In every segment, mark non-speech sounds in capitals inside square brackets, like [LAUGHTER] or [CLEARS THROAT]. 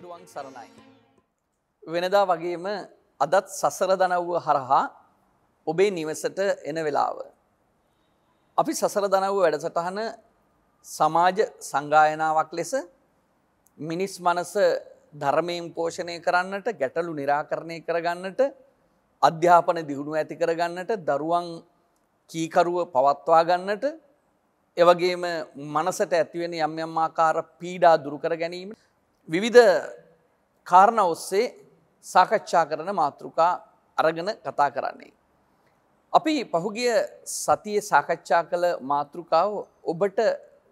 තෙරුවන් සරණයි. වෙනදා වගේම අදත් සසර දනව්ව හරහා ඔබේ නිවසට එන වෙලාව. අපි සසර දනව්ව වැඩසටහන සමාජ සංගායනාවක් ලෙස මිනිස් මනස ධර්මයෙන් පෝෂණය කරන්නට ගැටලු නිරාකරණය කරගන්නට අධ්‍යාපන දියුණු ඇති කරගන්නට දරුවන් කීකරුව පවත්වා ගන්නට එවගේම මනසට ඇතිවෙන යම් යම් ආකාර පීඩා දුරු කර ගැනීම විවිධ කාරණ ඔස්සේ සාකච්ඡා කරන මාතෘකා අරගෙන කතා කරන්නේ. අපි පහුගිය සතියේ සාකච්ඡා කළ මාතෘකාව ඔබට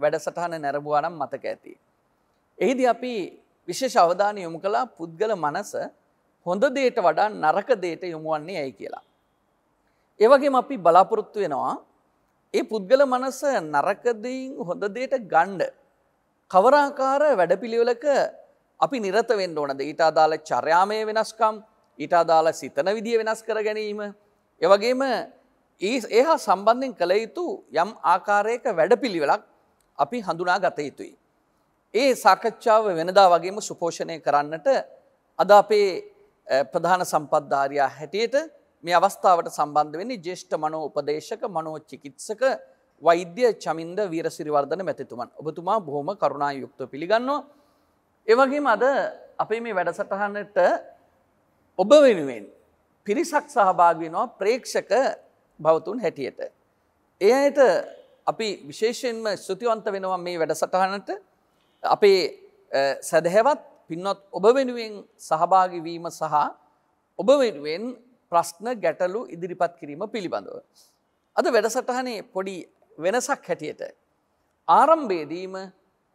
වැඩසටහන නැරඹුවා නම් මතක ඇති. එහිදී අපි විශේෂ අවධානය යොමු කළා පුද්ගල මනස හොඳ දෙයට වඩා නරක දෙයට යොමුවන්නේ ඇයි කියලා. ඒ වගේම අපි බලාපොරොත්තු වෙනවා ඒ පුද්ගල මනස නරක දෙයින් හොඳ දෙයට ගන්න කවරාකාර වැඩපිළිවෙලක අපි නිරත වෙන්න ඕනද ඊට අදාළ චර්යාමය වෙනස්කම් ඊට අදාළ සිතන විදිිය වෙනස් කර ගැනීම. එවගේම ඒ හා සම්බන්ධයෙන් කළ යුතු යම් ආකාරයක වැඩපිළිවෙලක් අපි හඳුනා ගත යුතුයි. ඒ සාකච්ඡාව වෙනදා වගේම සුපෝෂණය කරන්නට අද අපේ ප්‍රධාන සම්පද්ධාරයා හැටියට මේ අවස්ථාවට සම්බන්ධ වෙන්නේ ජේෂ්ඨ මනෝ උපදේශක මනෝ චිකිත්සක වෛද්‍ය චමින්ද වීරසිරිවර්ධන මැතිතුමන් ඔබතුමා බොහොම කරුණා යුක්ත පිළිගන්නවා ඒවගේම අද අපේ මේ වැඩසටහනට ඔබ වෙනුවෙන් පිරිසක් සහභාගවෙනවා ප්‍රේක්ෂක භවතුන් හැටියට. ඒ අයට අපි විශේෂයෙන්ම ස්තුතිවන්ත වෙනවා මේ වැඩසටහනට අපේ සැදහැවත් පින්නොත් ඔබ වෙනුවෙන් සහභාගිවීම සහ ඔබ වෙනුවෙන් ප්‍රශ්න ගැටලු ඉදිරිපත් කිරීම පිළිබඳව. අද වැඩසටහනේ පොඩි වෙනසක් හැටියට. ආරම්භේදීම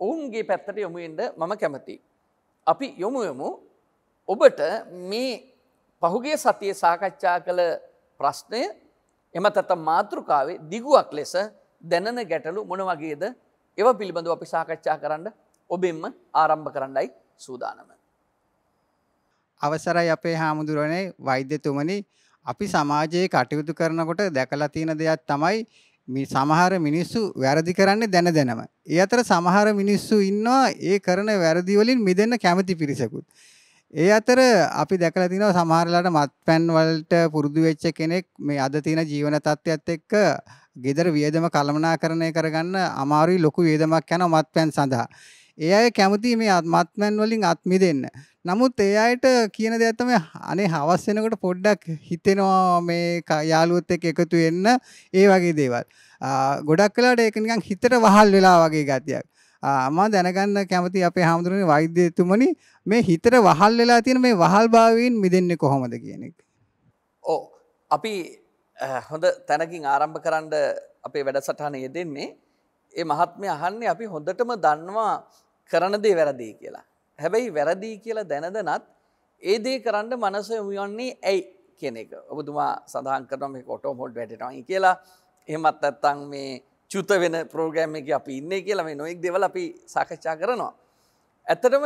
ඔවුන්ගේ පැත්තට යොමුෙන්ට මම කැමති. අපි යොමුයමු ඔබට මේ පහුගේ සතිය සාකච්ඡා කළ ප්‍රශ්නය එම තත මාතෘකාවේ දිගුවක් ලෙස දැනන ගැටලු මොන වගේද එව පිළිබඳව අපි සාකච්ඡා කරන්න ඔබෙන්ම ආරම්භ කරන්නයි සූදානම. අවසරයි අපේ හාමුදුරනේ වෛද්‍යතුමනි අපි සමාජයේ කටයුතු කරනකොට දැකලා තියෙන දෙයක් තමයි මේ සමහර මිනිස්සු වැරදි කරන්නේ දැන දැනම. ඒ අතර සමහර මිනිස්සු ඉන්නවා ඒ කරන වැරදි වලින් මිදෙන්න කැමති පිරිසකුත්. ඒ අතර අපි දැකලා තිනවා සමහරලාට මත්පැන් වලට පුරුදු වෙච්ච කෙනෙක් මේ අද තියෙන ජීවන තත්ත්වයත් එක්ක gedara වියදම කළමනාකරණය කරගන්න අමාරුයි ලොකු වියදමක් යනවා මත්පැන් සඳහා. ඒ අය කැමති මේ මත්පැන් වලින් අත් මිදෙන්න. නමුත් ඒ අයට කියන දෙයක් තමයි අනේ හවස් වෙනකොට පොඩ්ඩක් හිතෙනවා මේ යාළුවොත් එක්ක එකතු වෙන්න ඒ වගේ දේවල්. ගොඩක් වෙලාවට ඒක නිකන් හිතට වහල් වෙලා වගේ ගතියක්. මා දැනගන්න කැමති අපේ හාමුදුරනේ වෛද්‍යතුමනි මේ හිතට වහල් වෙලා තියෙන මේ වහල් භාවයෙන් මිදෙන්නේ කොහොමද කියන එක. ඔව් අපි හොඳ තැනකින් ආරම්භ කරන්න අපේ වැඩසටහන යෙදෙන්නේ ඒ මහත්මය අහන්නේ අපි හොඳටම දන්නවා කරන දේ වැරදි කියලා. හැබැයි වැරදිී කියලා දැනදනත් ඒ දේ කරන්න මනස යොමුයන්නේ ඇයි කෙනෙක ඔබතුමා සඳහන් කරනම කොටෝ හොඩ් වැටනයි කියලා එහෙමත් ඇත්තං මේ චුත වෙන ප්‍රෝගෑම් එක අපි ඉන්නේ කියලා මේ නොයෙක් දෙවල අපි සාකච්ඡා කරනවා. ඇත්තටම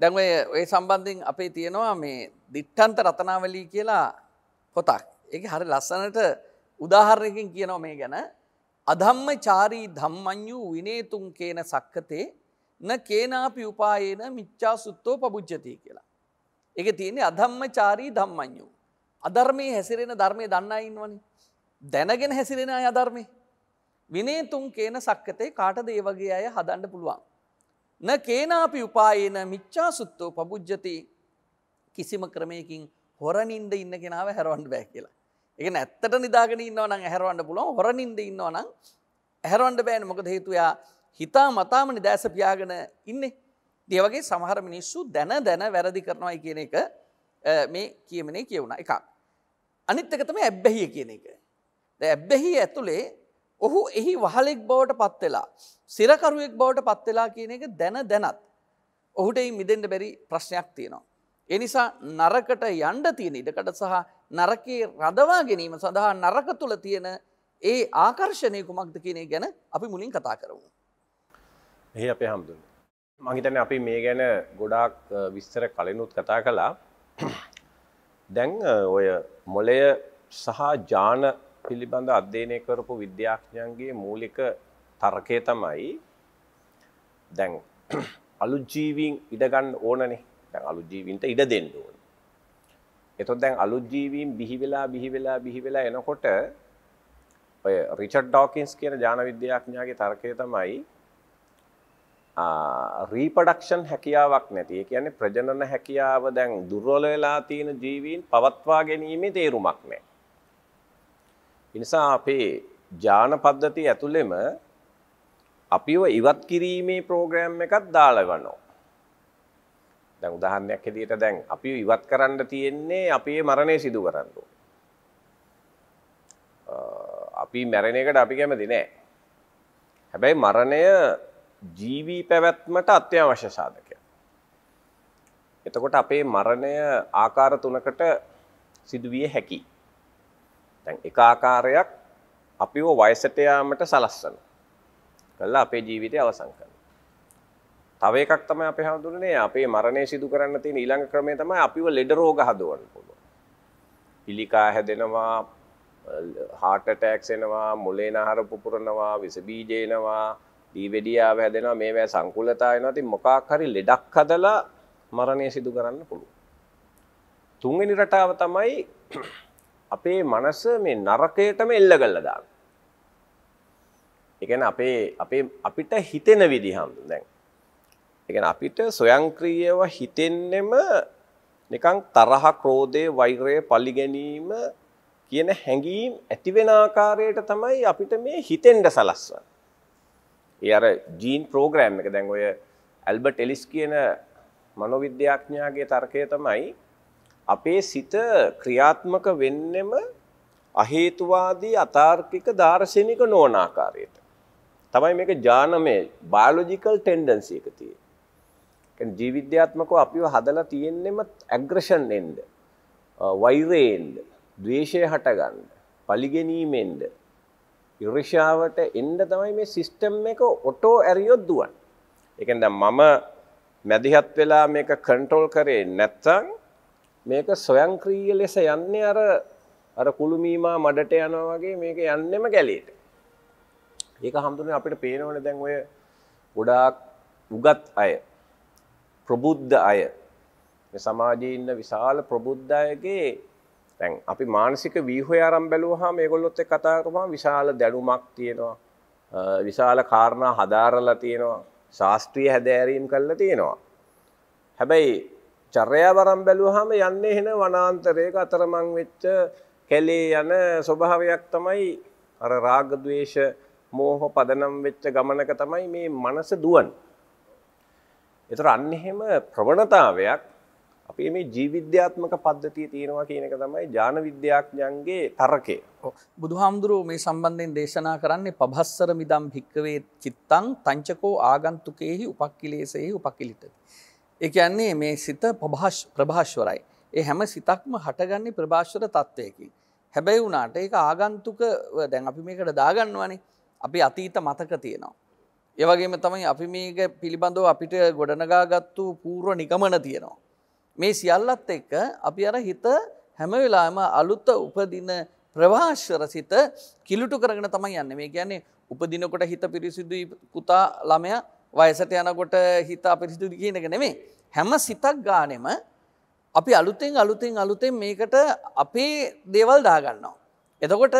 දැන්ව ඔය සම්බන්ධින් අපේ තියෙනවා මේ දිට්ටන්ත රතනාවලී කියලා පොතක් එක හරි ලස්සනට උදාහරණයකින් කියනවා මේ ගැන අධම්ම චාරී ධම්මං්යු විනේතුන් කියන සක්කතේ න කේනාපි උපායේන මිච්චා සුත්තෝ පබුද්ජති කියලා. එක තියන්නේ අධම්ම චාරී දම්මං්ඥු. අධර්මය හැසිරෙන ධර්මය දන්නයින්වනි. දැනගෙන හැසිරෙන අය අධර්මය. විනේතුන් කේන සක්කතේ කාට දේවගේ අය හදන්න පුළුවන්. න කේනාපි උපායේන මිච්චා සුත්තෝ පබුද්ජති කිසිම ක්‍රමයකින් හොරනින්ද ඉන්න කෙනාව හැරවන්ඩ බෑ කියලා. එක ඇත්තට නිදාගෙන ඉන්නවන හැරවන්න පුළුවන් හොරනින්ද ඉන්නවනම් ඇහරවන්ඩ බෑන මොකද හේතුයා හිතා මතාමනි දැස පියාගෙන ඉන්නේ. දේවගේ සමහර මිනිස්සු දැන දැන වැරදි කරනවයි කියන එක මේ කියමනේ කියවුණ එකක්. අනිත් එකතම ඇබ්බැහිය කියන එක. ද ඇබ්බැහි ඇතුළේ ඔහු එහි වහලෙක් බවට පත්වෙලා. සිරකරුවෙක් බවට පත්වෙලා කියන එක දැන දැනත්. ඔහුට එයි මිදෙන්ට බැරි ප්‍රශ්නයක් තියෙනවා. එනිසා නරකට යන්ඩ තියෙන ඉඩකට සහ නරකේ රදවා ගැනීම සඳහා නරක තුළ තියෙන ඒ ආකර්ශණය කුමක්ද කියනේ ගැන අපි මුලින් කතා කරවු. මෙහි අපේ හමුදුන්න. මහිතන අපි මේ ගැන ගොඩාක් විස්තර කලිනුත් කතා කළා දැන් ඔය මොලය සහ ජාන පිළිබඳ අධ්‍යයනය කරපු විද්‍යාඥයන්ගේ මූලික තර්කය තමයි දැන් අලුජීවීන් ඉඩගන්න ඕනනේ දැන් අලුජීවින්ට ඉඩ දෙන්න ඕන. එතොත් දැන් අලුජීවීන් බිහිවෙලා බිහිවෙලා බිහිවෙලා එනකොට ඔය රිචඩ් ඩෝකින්ස් කියන ජාන විද්‍යාඥයාගේ තර්කය තමයි රීපඩක්ෂන් හැකියාවක් නැති ඒ කියන්නේ ප්‍රජනන හැකියාව දැන් දුර්වල වෙලා තියෙන ජීවීන් පවත්වා ගැනීමේ තේරුමක් නැහැ. ඉනිසා අපේ ඥාන පද්ධතිය ඇතුළෙම අපිව ඉවත් කිරීමේ ප්‍රෝග්‍රෑම් එකක් දාලා වනෝ. දැන් උදාහරණයක් හැටියට දැන් අපිව ඉවත් කරන්න තියෙන්නේ අපේ මරණය සිදු කරන්න. අපි මැරෙන එකට අපි කැමති නෑ. හැබැයි මරණය ජීවී පැවැත්මට අත්‍යවශ්‍ය සාධකයක්. එතකොට අපේ මරණය ආකාර තුනකට සිදුවිය හැකි. දැන් එක ආකාරයක් අපිව වයසට යාමට සලස්සන. කළා අපේ ජීවිතය අවසන් කරනවා. තව එකක් තමයි අපි හඳුන්නේ අපේ මරණය සිදු කරන්න තියෙන ඊළඟ ක්‍රමය තමයි අපිව ලෙඩ රෝග හදවන්න පුළුවන්. පිළිකා හැදෙනවා, heart attacks එනවා, මොලේ නහර පුපුරනවා, විස බීජ එනවා, දී වෙඩියාව හැදෙනවා මේවා සංකුලතා වෙනවා. ඉතින් මොකක් හරි ලෙඩක් හදලා මරණය සිදු කරන්න පුළුවන්. තුන්වෙනි රටාව තමයි අපේ මනස මේ නරකයටම එල්ල කරලා දාන. ඒ කියන්නේ අපේ අපේ අපිට හිතෙන විදිහම දැන්. ඒ කියන්නේ අපිට ස්වයංක්‍රීයව හිතෙන්නෙම නිකන් තරහ, ක්‍රෝධය, වෛරය, පලිගැනීම කියන හැඟීම් ඇති වෙන ආකාරයට තමයි අපිට මේ හිතෙන්ඩ සලස්වන්නේ. ඒ අර ජීන් ප්‍රෝග්‍රෑම් එක දැන් ඔය ඇල්බර්ට් එලිස් කියන මනෝවිද්‍යාඥයාගේ තර්කය තමයි අපේ සිත ක්‍රියාත්මක වෙන්නෙම අහේතුවාදී අතාර්කික දාර්ශනික නොවන ආකාරයට. තමයි මේක ජානමය බයොලොජිකල් ටෙන්ඩන්සි එක තියෙන්නේ. කියන්නේ ජීව විද්‍යාත්මකව අපිව හදලා තියෙන්නෙම ඇග්‍රෂන් එන්න, වෛරයෙන්, ද්වේෂය හටගන්න, පලිගැනීමෙන්ද ඉරිෂාවට එන්න තමයි මේ සිස්ටම් එක ඔටෝ ඇරියොත් දුවන්. ඒ කියන්නේ මම මැදිහත් වෙලා මේක කන්ට්‍රෝල් කරේ නැත්නම් මේක ස්වයංක්‍රීය ලෙස යන්නේ අර අර කුළුමීමා මඩට යනවා වගේ මේක යන්නෙම ගැලේට. ඒක හම්දුනේ අපිට පේනවනේ දැන් ඔය ගොඩාක් උගත් අය ප්‍රබුද්ධ අය මේ සමාජයේ ඉන්න විශාල ප්‍රබුද්ධ අයගේ දැන් අපි මානසික වීහය අරන් බැලුවහම මේගොල්ලොත් එක්ක කතා කරපුවාම විශාල දැනුමක් තියෙනවා. විශාල කාරණා හදාරලා තියෙනවා. ශාස්ත්‍රීය හැදෑරීම් කරලා තියෙනවා. හැබැයි චර්යාව අරන් බැලුවහම යන්නේ එන වනාන්තරයක අතරමං වෙච්ච කැලේ යන ස්වභාවයක් තමයි අර රාග ద్వේෂ මෝහ පදනම් වෙච්ච ගමනක තමයි මේ මනස දුවන්නේ. ඒතර අන්න එහෙම ප්‍රවණතාවයක් අපේ මේ ජීවිද්‍යාත්මක පද්ධතිය තියෙනවා කියන එක තමයි ජාන විද්‍යාඥන්ගේ තරකය. බුදුහාමුදුරුව මේ සම්බන්ධයෙන් දේශනා කරන්නේ පබස්සර මිදම් භික්කවේ චිත්තං තංචකෝ ආගන්තුකයෙහි උපක්කිලේසයෙහි උපකිලිටති. ඒ කියන්නේ මේ සිත ප්‍රභාශ්වරයි. ඒ හැම සිතක්ම හටගන්නේ ප්‍රභාශ්වර තත්ත්වයකින්. හැබැයි වුණාට ඒක ආගන්තුක දැන් අපි මේකට දාගන්නවනේ අපි අතීත මතක තියෙනවා. ඒවගේම තමයි අපි මේක පිළිබඳව අපිට ගොඩනගාගත්තු පූර්ව නිගමන තියෙනවා. මේ සියල්ලත් එක්ක අපි අර හිත හැම වෙලාම අලුත්ත උපදින ප්‍රවාශ්වර සිත කිලුටු කරගෙන තමයි යන්න මේ කියන්නේ උපදිනකොට හිත පිරිසිදුයි පුතා ළමය වයසට යනකොට හිතා පිරිසිදු කියනක නෙමේ හැම සිතක් ගානෙම අපි අලුතෙන් අලුතෙන් අලුතෙන් මේකට අපේ දේවල් දාගන්නවා. එතකොට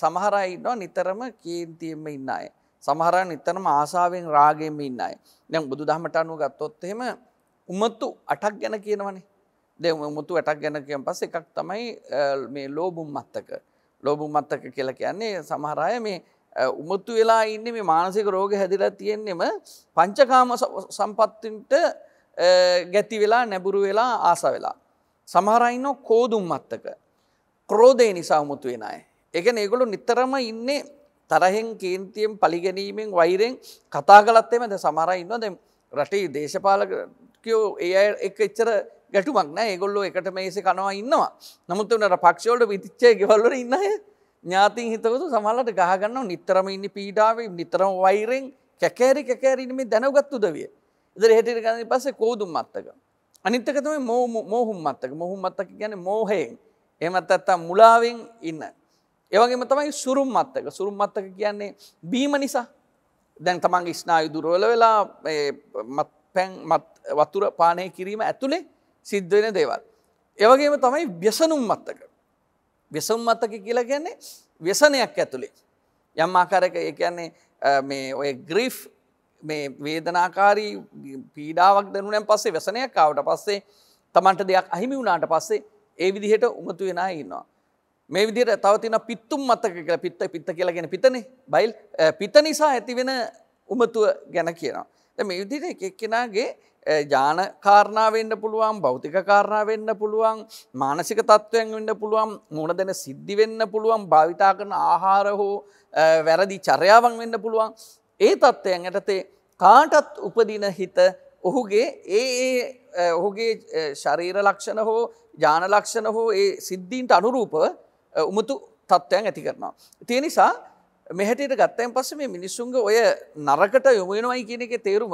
සමහරයි ඉන්නවා නිතරම කීන්තියෙන්ම ඉන්න අය. සමහර නිතරම ආසාාවෙන් රාගෙන්ම ඉන්න අය. දැන් බුදු දහමට අනුව ගත්තොත් එහෙම උමත්තු අටක් ගැන කියනවනේ දෙ මුතු වැටක් ගැන කියන් පස එකක් තමයි මේ ලෝබුම් මත්තක ලෝබුම් මත්තක කියලා කියන්නේ සමහරය මේ උමත්තු වෙලා ඉන්න මේ මානසික රෝග හැදිලා තියෙන්නෙම පංචකාම සම්පත්තින්ට ගැති වෙලා නැබුරු වෙලා ආස වෙලා. සමහරයින්න කෝදුම් මත්තක ක්‍රෝධය නිසා මුතු වෙන අය. එකන ඒගොලු නිතරම ඉන්නේ තරහෙන් කේන්තියෙන් පලිගැනීමෙන් වෛරෙන් කතා කලත්තේම ද සමහරයින්නවා දෙ රටේ දේශපාලක පක්ෂෝ ඒ එක එච්චර ගැටුමක් නෑ ඒගොල්ලො එකට මේසේ කනවා ඉන්නවා නමුත් වනට පක්ෂෝලට විතිච්චය ගෙවල්ලර ඉන්න ඥාතින් හිතවතු සමහලට ගහගන්න නිතරම ඉන්න පීඩාව නිතරම වෛරෙන් කැකෑරි කැකෑරීම දැනගත්තු දවිය ඉදර හෙටිට ගන්න පස්සේ කෝදුම් මත්තක අනිත්තකතම මෝහුම් මත්තක මොහුම් මත්තක ගැන මෝහයෙන් එමත් ඇත්තා මුලාවෙන් ඉන්න ඒවගේම තමයි සුරුම් මත්තක සුරුම් මත්තක කියන්නේ බීම නිසා දැන් තමන්ගේ ස්නායු දුරවල වෙලා පැන් වතුර පානය කිරීම ඇතුළේ සිද්ධවෙන දේවල්. එවගේම තමයි ව්‍යසනුම් මත්තක. වෙසුම් මත්තක කියලා කියන්නේ වෙසනයක් ඇතුළේ. යම් ආකාරක ඒ කියන්නේ මේ ඔය ග්‍රීෆ් මේ වේදනාකාරී පීඩාවක් දනුනැන් පස්සේ වෙසනයක් ආවට පස්සේ තමන්ට දෙයක් අහිමි වුණාට පස්සේ ඒ විදිහට උමතු වෙන ඉන්නවා. මේ විදිර තවතින පිත්තුම් මතක කියලා පිත්ත පිත්ත කියලාගෙන පිතනේ බයිල් පිත නිසා ඇතිවෙන උමතුව ගැන කියනවා. මේ විදිට එකක් කෙනාගේ ජාන කාරණාවෙන්න්න පුළුවන් භෞතික කාරණාවෙන්න පුළුවන් මානසික තත්ත්වයෙන් වෙන්න පුළුවන් මුණ දෙන සිද්ධි වෙන්න පුළුවන් භාවිතා කරන ආහාර හෝ වැරදි චරයාවන් වෙන්න පුළුවන් ඒ තත්ත්වයන් යටතේ කාටත් උපදින හිත ඔහුගේ ඒ ඔහුගේ ශරීර ලක්ෂණ හෝ ජාන ලක්ෂණ හෝ ඒ සිද්ධීන්ට අනුරූප උමතු තත්ත්වයන් ඇති කරනවා. තිය නිසා මෙහැටියට ගත්තයන් පස්ස මේ මිනිස්සුන්ග ඔය නරකට යොමුෙනවයි කියන එක තේරුම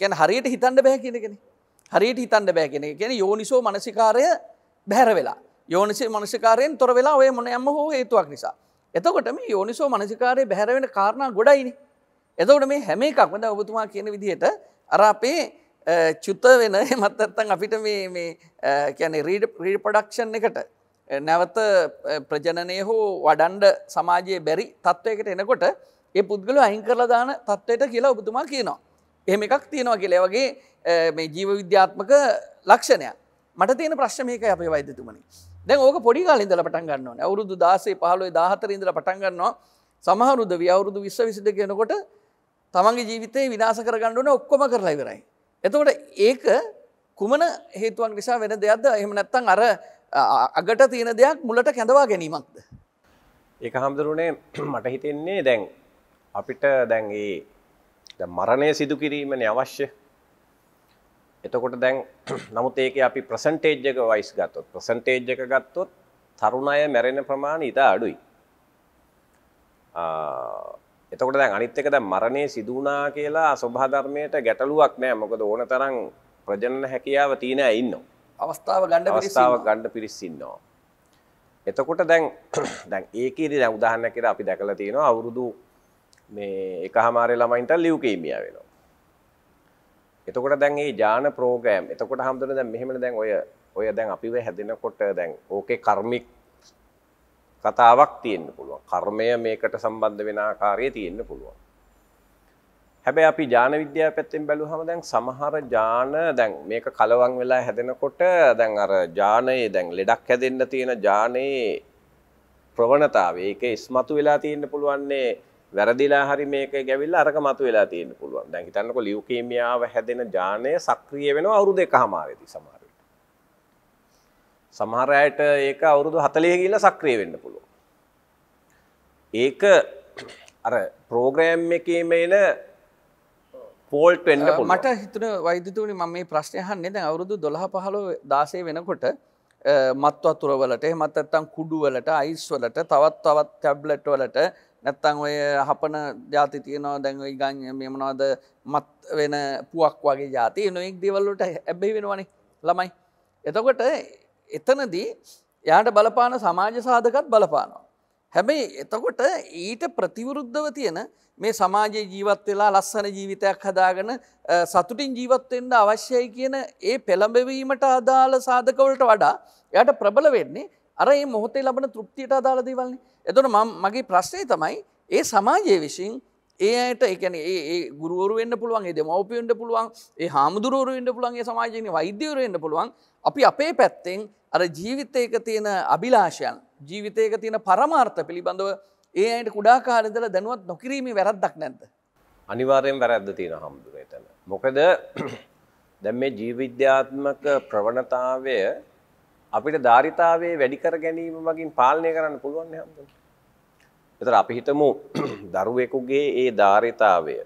කැන හරියට හිතන්න බැහැ කියෙනගෙන හරියට හිතන්න බෑගෙන ගැන යෝනිසෝ මනසිකාරය බැහැර වෙලා යෝනිසේ මනසිකාරයෙන් තොර වෙලා ඔය මොන යම්ම හෝ හේතුවක් නිසා එතකොට මේ යෝනිසෝ මනසිකාරය බැහැරවෙන කාරණා ගොඩයිනි එතකොට මේ හැම එකක්මද ඔබතුමා කියන විදිහයට අර අපේ චුත වෙන මත්තත්තන් අපිට මේ කැන රීඩ ප්‍රඩක්ෂන් එකට නැවත ප්‍රජනනය හෝ වඩන්ඩ සමාජයේ බැරි තත්ත්වයකට එනකොට ඒ පුද්ගල අහින් කරලා දාන තත්ත්වයට කියලා ඔබතුමා කියනවා. එහෙම එකක් තියෙනවා කියලා වගේ මේ ජීව විද්‍යාත්මක ලක්ෂණය මට තියෙන ප්‍රශ්න මේක අපේ වෛද්‍යතුමනි දැන් ඕක පොඩි කාලේ ඉඳලා පටන් ගන්නවා නේ අවුරුදු 16 15 14 ඉඳලා පටන් ගන්නවා සමහරුද විය අවුරුදු 20 22 කියනකොට තමන්ගේ ජීවිතේ විනාශ කරගන්න ඕනේ ඔක්කොම කරලා ඉවරයි එතකොට ඒක කුමන හේතුවක් නිසා වෙන දෙයක්ද එහෙම නැත්නම් අර අගට තියෙන දෙයක් මුලට කැඳවා ගැනීමක්ද. ඒ හාමුදුරුවනේ [CLEARS THROAT] මට හිතෙන්නේ දැන් අපිට දැන් ඒ මරණය සිදු කිරීමන අවශ්‍ය එතකොට දැන් [CLEARS THROAT] නමුත් ඒක අපි ප්‍රසන්ටේජ් එක වයිස් ගත්තොත් ප්‍රසන්ටේජ් එක ගත්තොත් තරුණ අය මැරෙන ප්‍රමාණය ඉතා අඩුයි. එතකොට දැන් අනිත් එක දැන් මරණය සිදු වුණා කියලා සෝභාධර්මයට ගැටලුවක් නෑ මොකද ඕන තරම් ප්‍රජනන හැකියාව තියෙන අය ඉන්නවා. අවස්ථාව ගණ්ඩ අවස්ථාව ගණ්ඩ පිරිස්සින්නවා. එතකොට දැන් [CLEARS THROAT] දැන් ඒකේදී දැන් උදාහරණයක් කියලා අපි දැකලා තියෙනවා අවුරුදු මේ එකහමාරේ ළමයින්ට ලියුකේමියා වෙනවා. එතකොට දැන් මේ ජාන ප්‍රෝග්‍රෑම් එතකොට හැමදෙන්න දැන් මෙහෙමනේ දැන් ඔය ඔය දැන් අපිව හැදෙනකොට දැන් ඕකේ කර්මික කතාවක් තියෙන්න පුළුවන්. කර්මය මේකට සම්බන්ධ වෙන ආකාරය තියෙන්න පුළුවන්. හැබැයි අපි ජාන විද්‍යාව පැත්තෙන් බැලුවහම දැන් සමහර ජාන දැන් මේක කලවම් වෙලා හැදෙනකොට දැන් අර ජානයේ දැන් ලෙඩක් හැදෙන්න තියෙන ජානයේ ප්‍රවණතාවය ඒක ඉස්මතු වෙලා තියෙන්න පුළුවන්නේ වැරදිලා හරි මේක ගැවිල්ලා අරක මතු වෙලා තියෙන්න පුළුවන්. දැන් හිතන්නකො ලියුකීමියාව හැදෙන ජානය සක්‍රිය වෙනවා අවුරුදු එකහමාරේදී සමහර විට. සමහර අයට ඒක අවුරුදු 40 ගිහිල්ලා සක්‍රිය වෙන්න පුළුවන්. ඒක අර ප්‍රෝග්‍රෑම් එකේ මේන පෝල්ටෙන්ට මට හිතන වෛදතුනි මම මේ ප්‍රශ්නයහන් නෙද අවුරුදු දොළහ පහලො දාසය වෙනකොට මත්ව අතුරවලට මත් ඇත්තම් කුඩුවලට අයිස් වලට තවත් තවත් තැබ්ලට් වලට නැත්තං ඔය හපන ජාති තියනවා දැන්ව ගං මෙමනවාද මත් වෙන පුවක් වගේ ජාති නොෙක් දේවල්ලට ඇබැයි වෙනවනේ ළමයි. එතකොට එතනදී යාට බලපාන සමාජ සාධකත් බලපානවා. හැබැයි එතකොට ඊට ප්‍රතිවරුද්ධව තියෙන මේ සමාජයේ ජීවත් වෙලා ලස්සන ජීවිතයක් හදාගෙන සතුටින් ජීවත්වෙන්ට අවශ්‍යයි කියන ඒ පෙළඹවීමට අදාළ සාධකවලට වඩා එයට ප්‍රබල වෙන්නේ අර ඒ මොහොතේ ලබන තෘප්තියට අදාළ දේවල්න්නේ. එතොට මගේ ප්‍රශ්නය තමයි ඒ සමාජය විසින් ඒ අයට එකන ඒ ගුරුවරුවෙන්න්න පුළුවන් ඒ දෙමවපියෙන්ට පුළුවන් ඒ හාමුදුරුවරුවෙන්ට පුළුවන්ගේ සමාජයන වෛද්‍යවරුවෙන්ට පුළුවන් අපි අපේ පැත්තෙන් අර ජීවිතයක තියෙන අභිලාශයන් ජීවිතයක තියෙන පරමාර්ථ පිළිබඳව ඒ අයට කුඩා කාලදල දැනුවත් නොකිරීමේ වැරද්දක් නැද්ද. අනිවාරයෙන් වැරද්ද තියෙන හමුදුරේතන. මොකද [CLEARS THROAT] දැම් මේ ජීවිද්‍යාත්මක ප්‍රවණතාවය අපිට ධාරිතාවේ වැඩිකර ගැනීම මගින් පාලනය කරන්න පුළුවන් හම. එතර අපි හිතමු [CLEARS THROAT] දරුවෙකුගේ ඒ ධාරිතාවය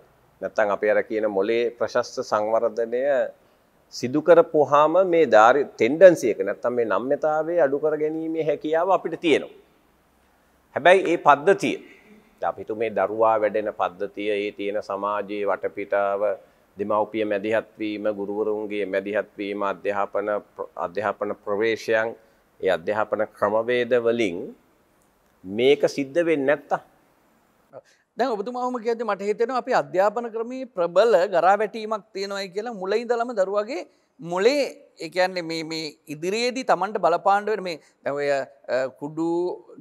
නැත්තන් අපි අර කියන මොලේ ප්‍රශස්ත සංවර්ධනය සිදු කරපුවාම මේ ධාරි ටෙන්ඩන්සි එක නැත්තම් මේ නම්‍යතාවය අඩු කර ගැනීමේ හැකියාව අපිට තියෙනවා. හැබැයි මේ පද්ධතිය අපිට මේ දරුවා වැඩෙන පද්ධතිය, ඒ තියෙන සමාජයේ වටපිටාව, දෙමව්පිය මැදිහත් වීම, ගුරුවරුන්ගේ මැදිහත් වීම, අධ්‍යාපන අධ්‍යාපන ප්‍රවේශයන්, ඒ අධ්‍යාපන ක්‍රමවේද වලින් මේක සිද්ධ වෙන්නේ නැත්තම් දැ ඔබතුමාහම කියද මට හිතෙන අපි අධ්‍යාපන ක්‍රමී ප්‍රබල ගරා වැටීමක් තියෙනවයි කියලා මුලයි දළම දරුවගේ මොලේ එකන්නේ මේ ඉදිරියේදී තමන්ට බලපාණ්ඩුවට මේ ඇවය කුඩු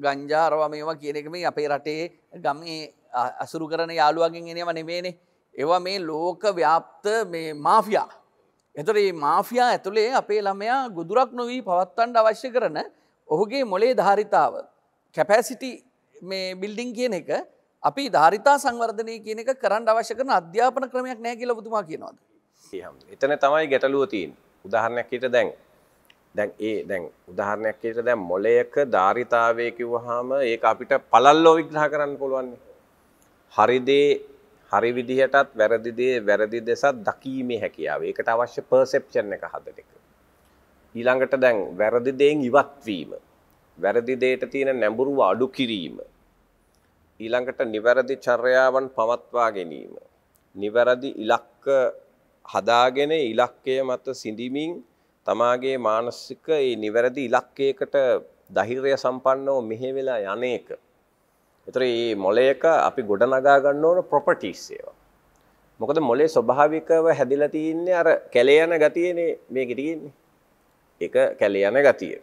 ගංජාරව මේවා කියන එක මේ අපේ රටේ ගමේ අසුරු කරන යාළුවගෙන් එනව නෙමේනේ ඒවා මේ ලෝක ව්‍යාප්ත මේ මාෆියා එතොට ඒ මාෆියා ඇතුළේ අපේ ළමයා ගුදුරක් නොවී පවත්තන්ට අවශ්‍ය කරන ඔහුගේ මොලේ ධාරිතාව කැපැසිටි මේ බිල්ඩිං කියන එක අපි ධාරිතා සංවර්ධනය කියන එක කරන්න අවශ්‍ය කරන අධ්‍යාපන ක්‍රමයක් නෑ කියලා බුතුමා කියනවාද. එතන තමයි ගැටලුව තියන් උදාහරණයක් ඊට දැන් දැන් ඒ දැන් උදාහරණයක් ඊට දැන් මොලයක ධාරිතාවය කිව්වහම ඒක අපිට පළල්ලෝ විග්‍රහ කරන්න පුළුවන්. හරි දේ හරි විදිහටත් වැරදි දේ වැරදි දෙසත් දකීමේ හැකියාව. ඒකට අවශ්‍ය පර්සෙප්ෂන් එක හදන එක. ඊළඟට දැන් වැරදි දේෙන් ඉවත් වීම. වැරදි දෙයට තියෙන නැඹුරුව අඩු කිරීම ඊළඟට නිවැරදි චර්යාවන් පවත්වා ගැනීම. නිවැරදි ඉලක්ක හදාගෙන ඉලක්කය මත සිඳමින් තමාගේ මානසික ඒ නිවැරදි ඉලක්කයකට ධෛර්ය සම්පන්නව මෙහෙ වෙලා යන්නේක. ඒතර මේ මොලයක අපි ගොඩනගා ගන්න ඕන ප්‍රොපර්ටිස් ඒවා. මොකද මොලේ ස්වභාවිකව හැදිලා තින්නේ අර කැලේ යන ගතියනේ මේකේ තියෙන්නේ. ඒක කැලේ යන ගතිය.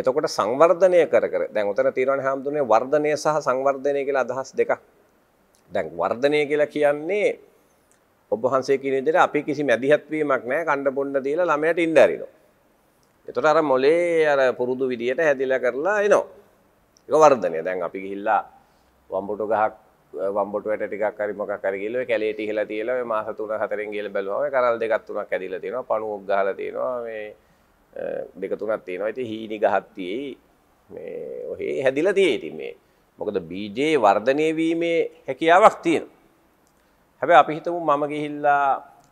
එතකොට සංවර්ධනය කර කර දැන් උතන තියෙනවනේ හැමතුනේ වර්ධනය සහ සංවර්ධනය කියලා අදහස් දෙකක්. දැන් වර්ධනය කියලා කියන්නේ ඔබ වහන්සේ කියන විදිහට අපි කිසි මැදිහත් වීමක් නැහැ කණ්ඩ බොණ්ඩ දීලා ළමයට ඉන්න අරිනවා. එතකොට අර මොලේ අර පුරුදු විදියට හැදිලා කරලා එනවා. ඒක වර්ධනය. දැන් අපි ගිහිල්ලා වම්බොටු ගහක් වම්බොටු වැට ටිකක් හරි මොකක් හරි ගිහලා ඔය කැලේට ඉහිලා තියලා ඔය මාස 3 4න් ගිහලා බැලුවම ඔය කරල් දෙකක් තුනක් ඇදිලා තියෙනවා, පණුවක් ගහලා තියෙනවා මේ දෙක තුනක් තියෙනවා. ඉතින් හීනි ගහක් තියෙයි. මේ ඔහේ හැදිලා තියෙයි ඉතින් මේ. මොකද බීජේ වර්ධනය වීමේ හැකියාවක් තියෙනවා. හැබැයි අපි හිතමු මම ගිහිල්ලා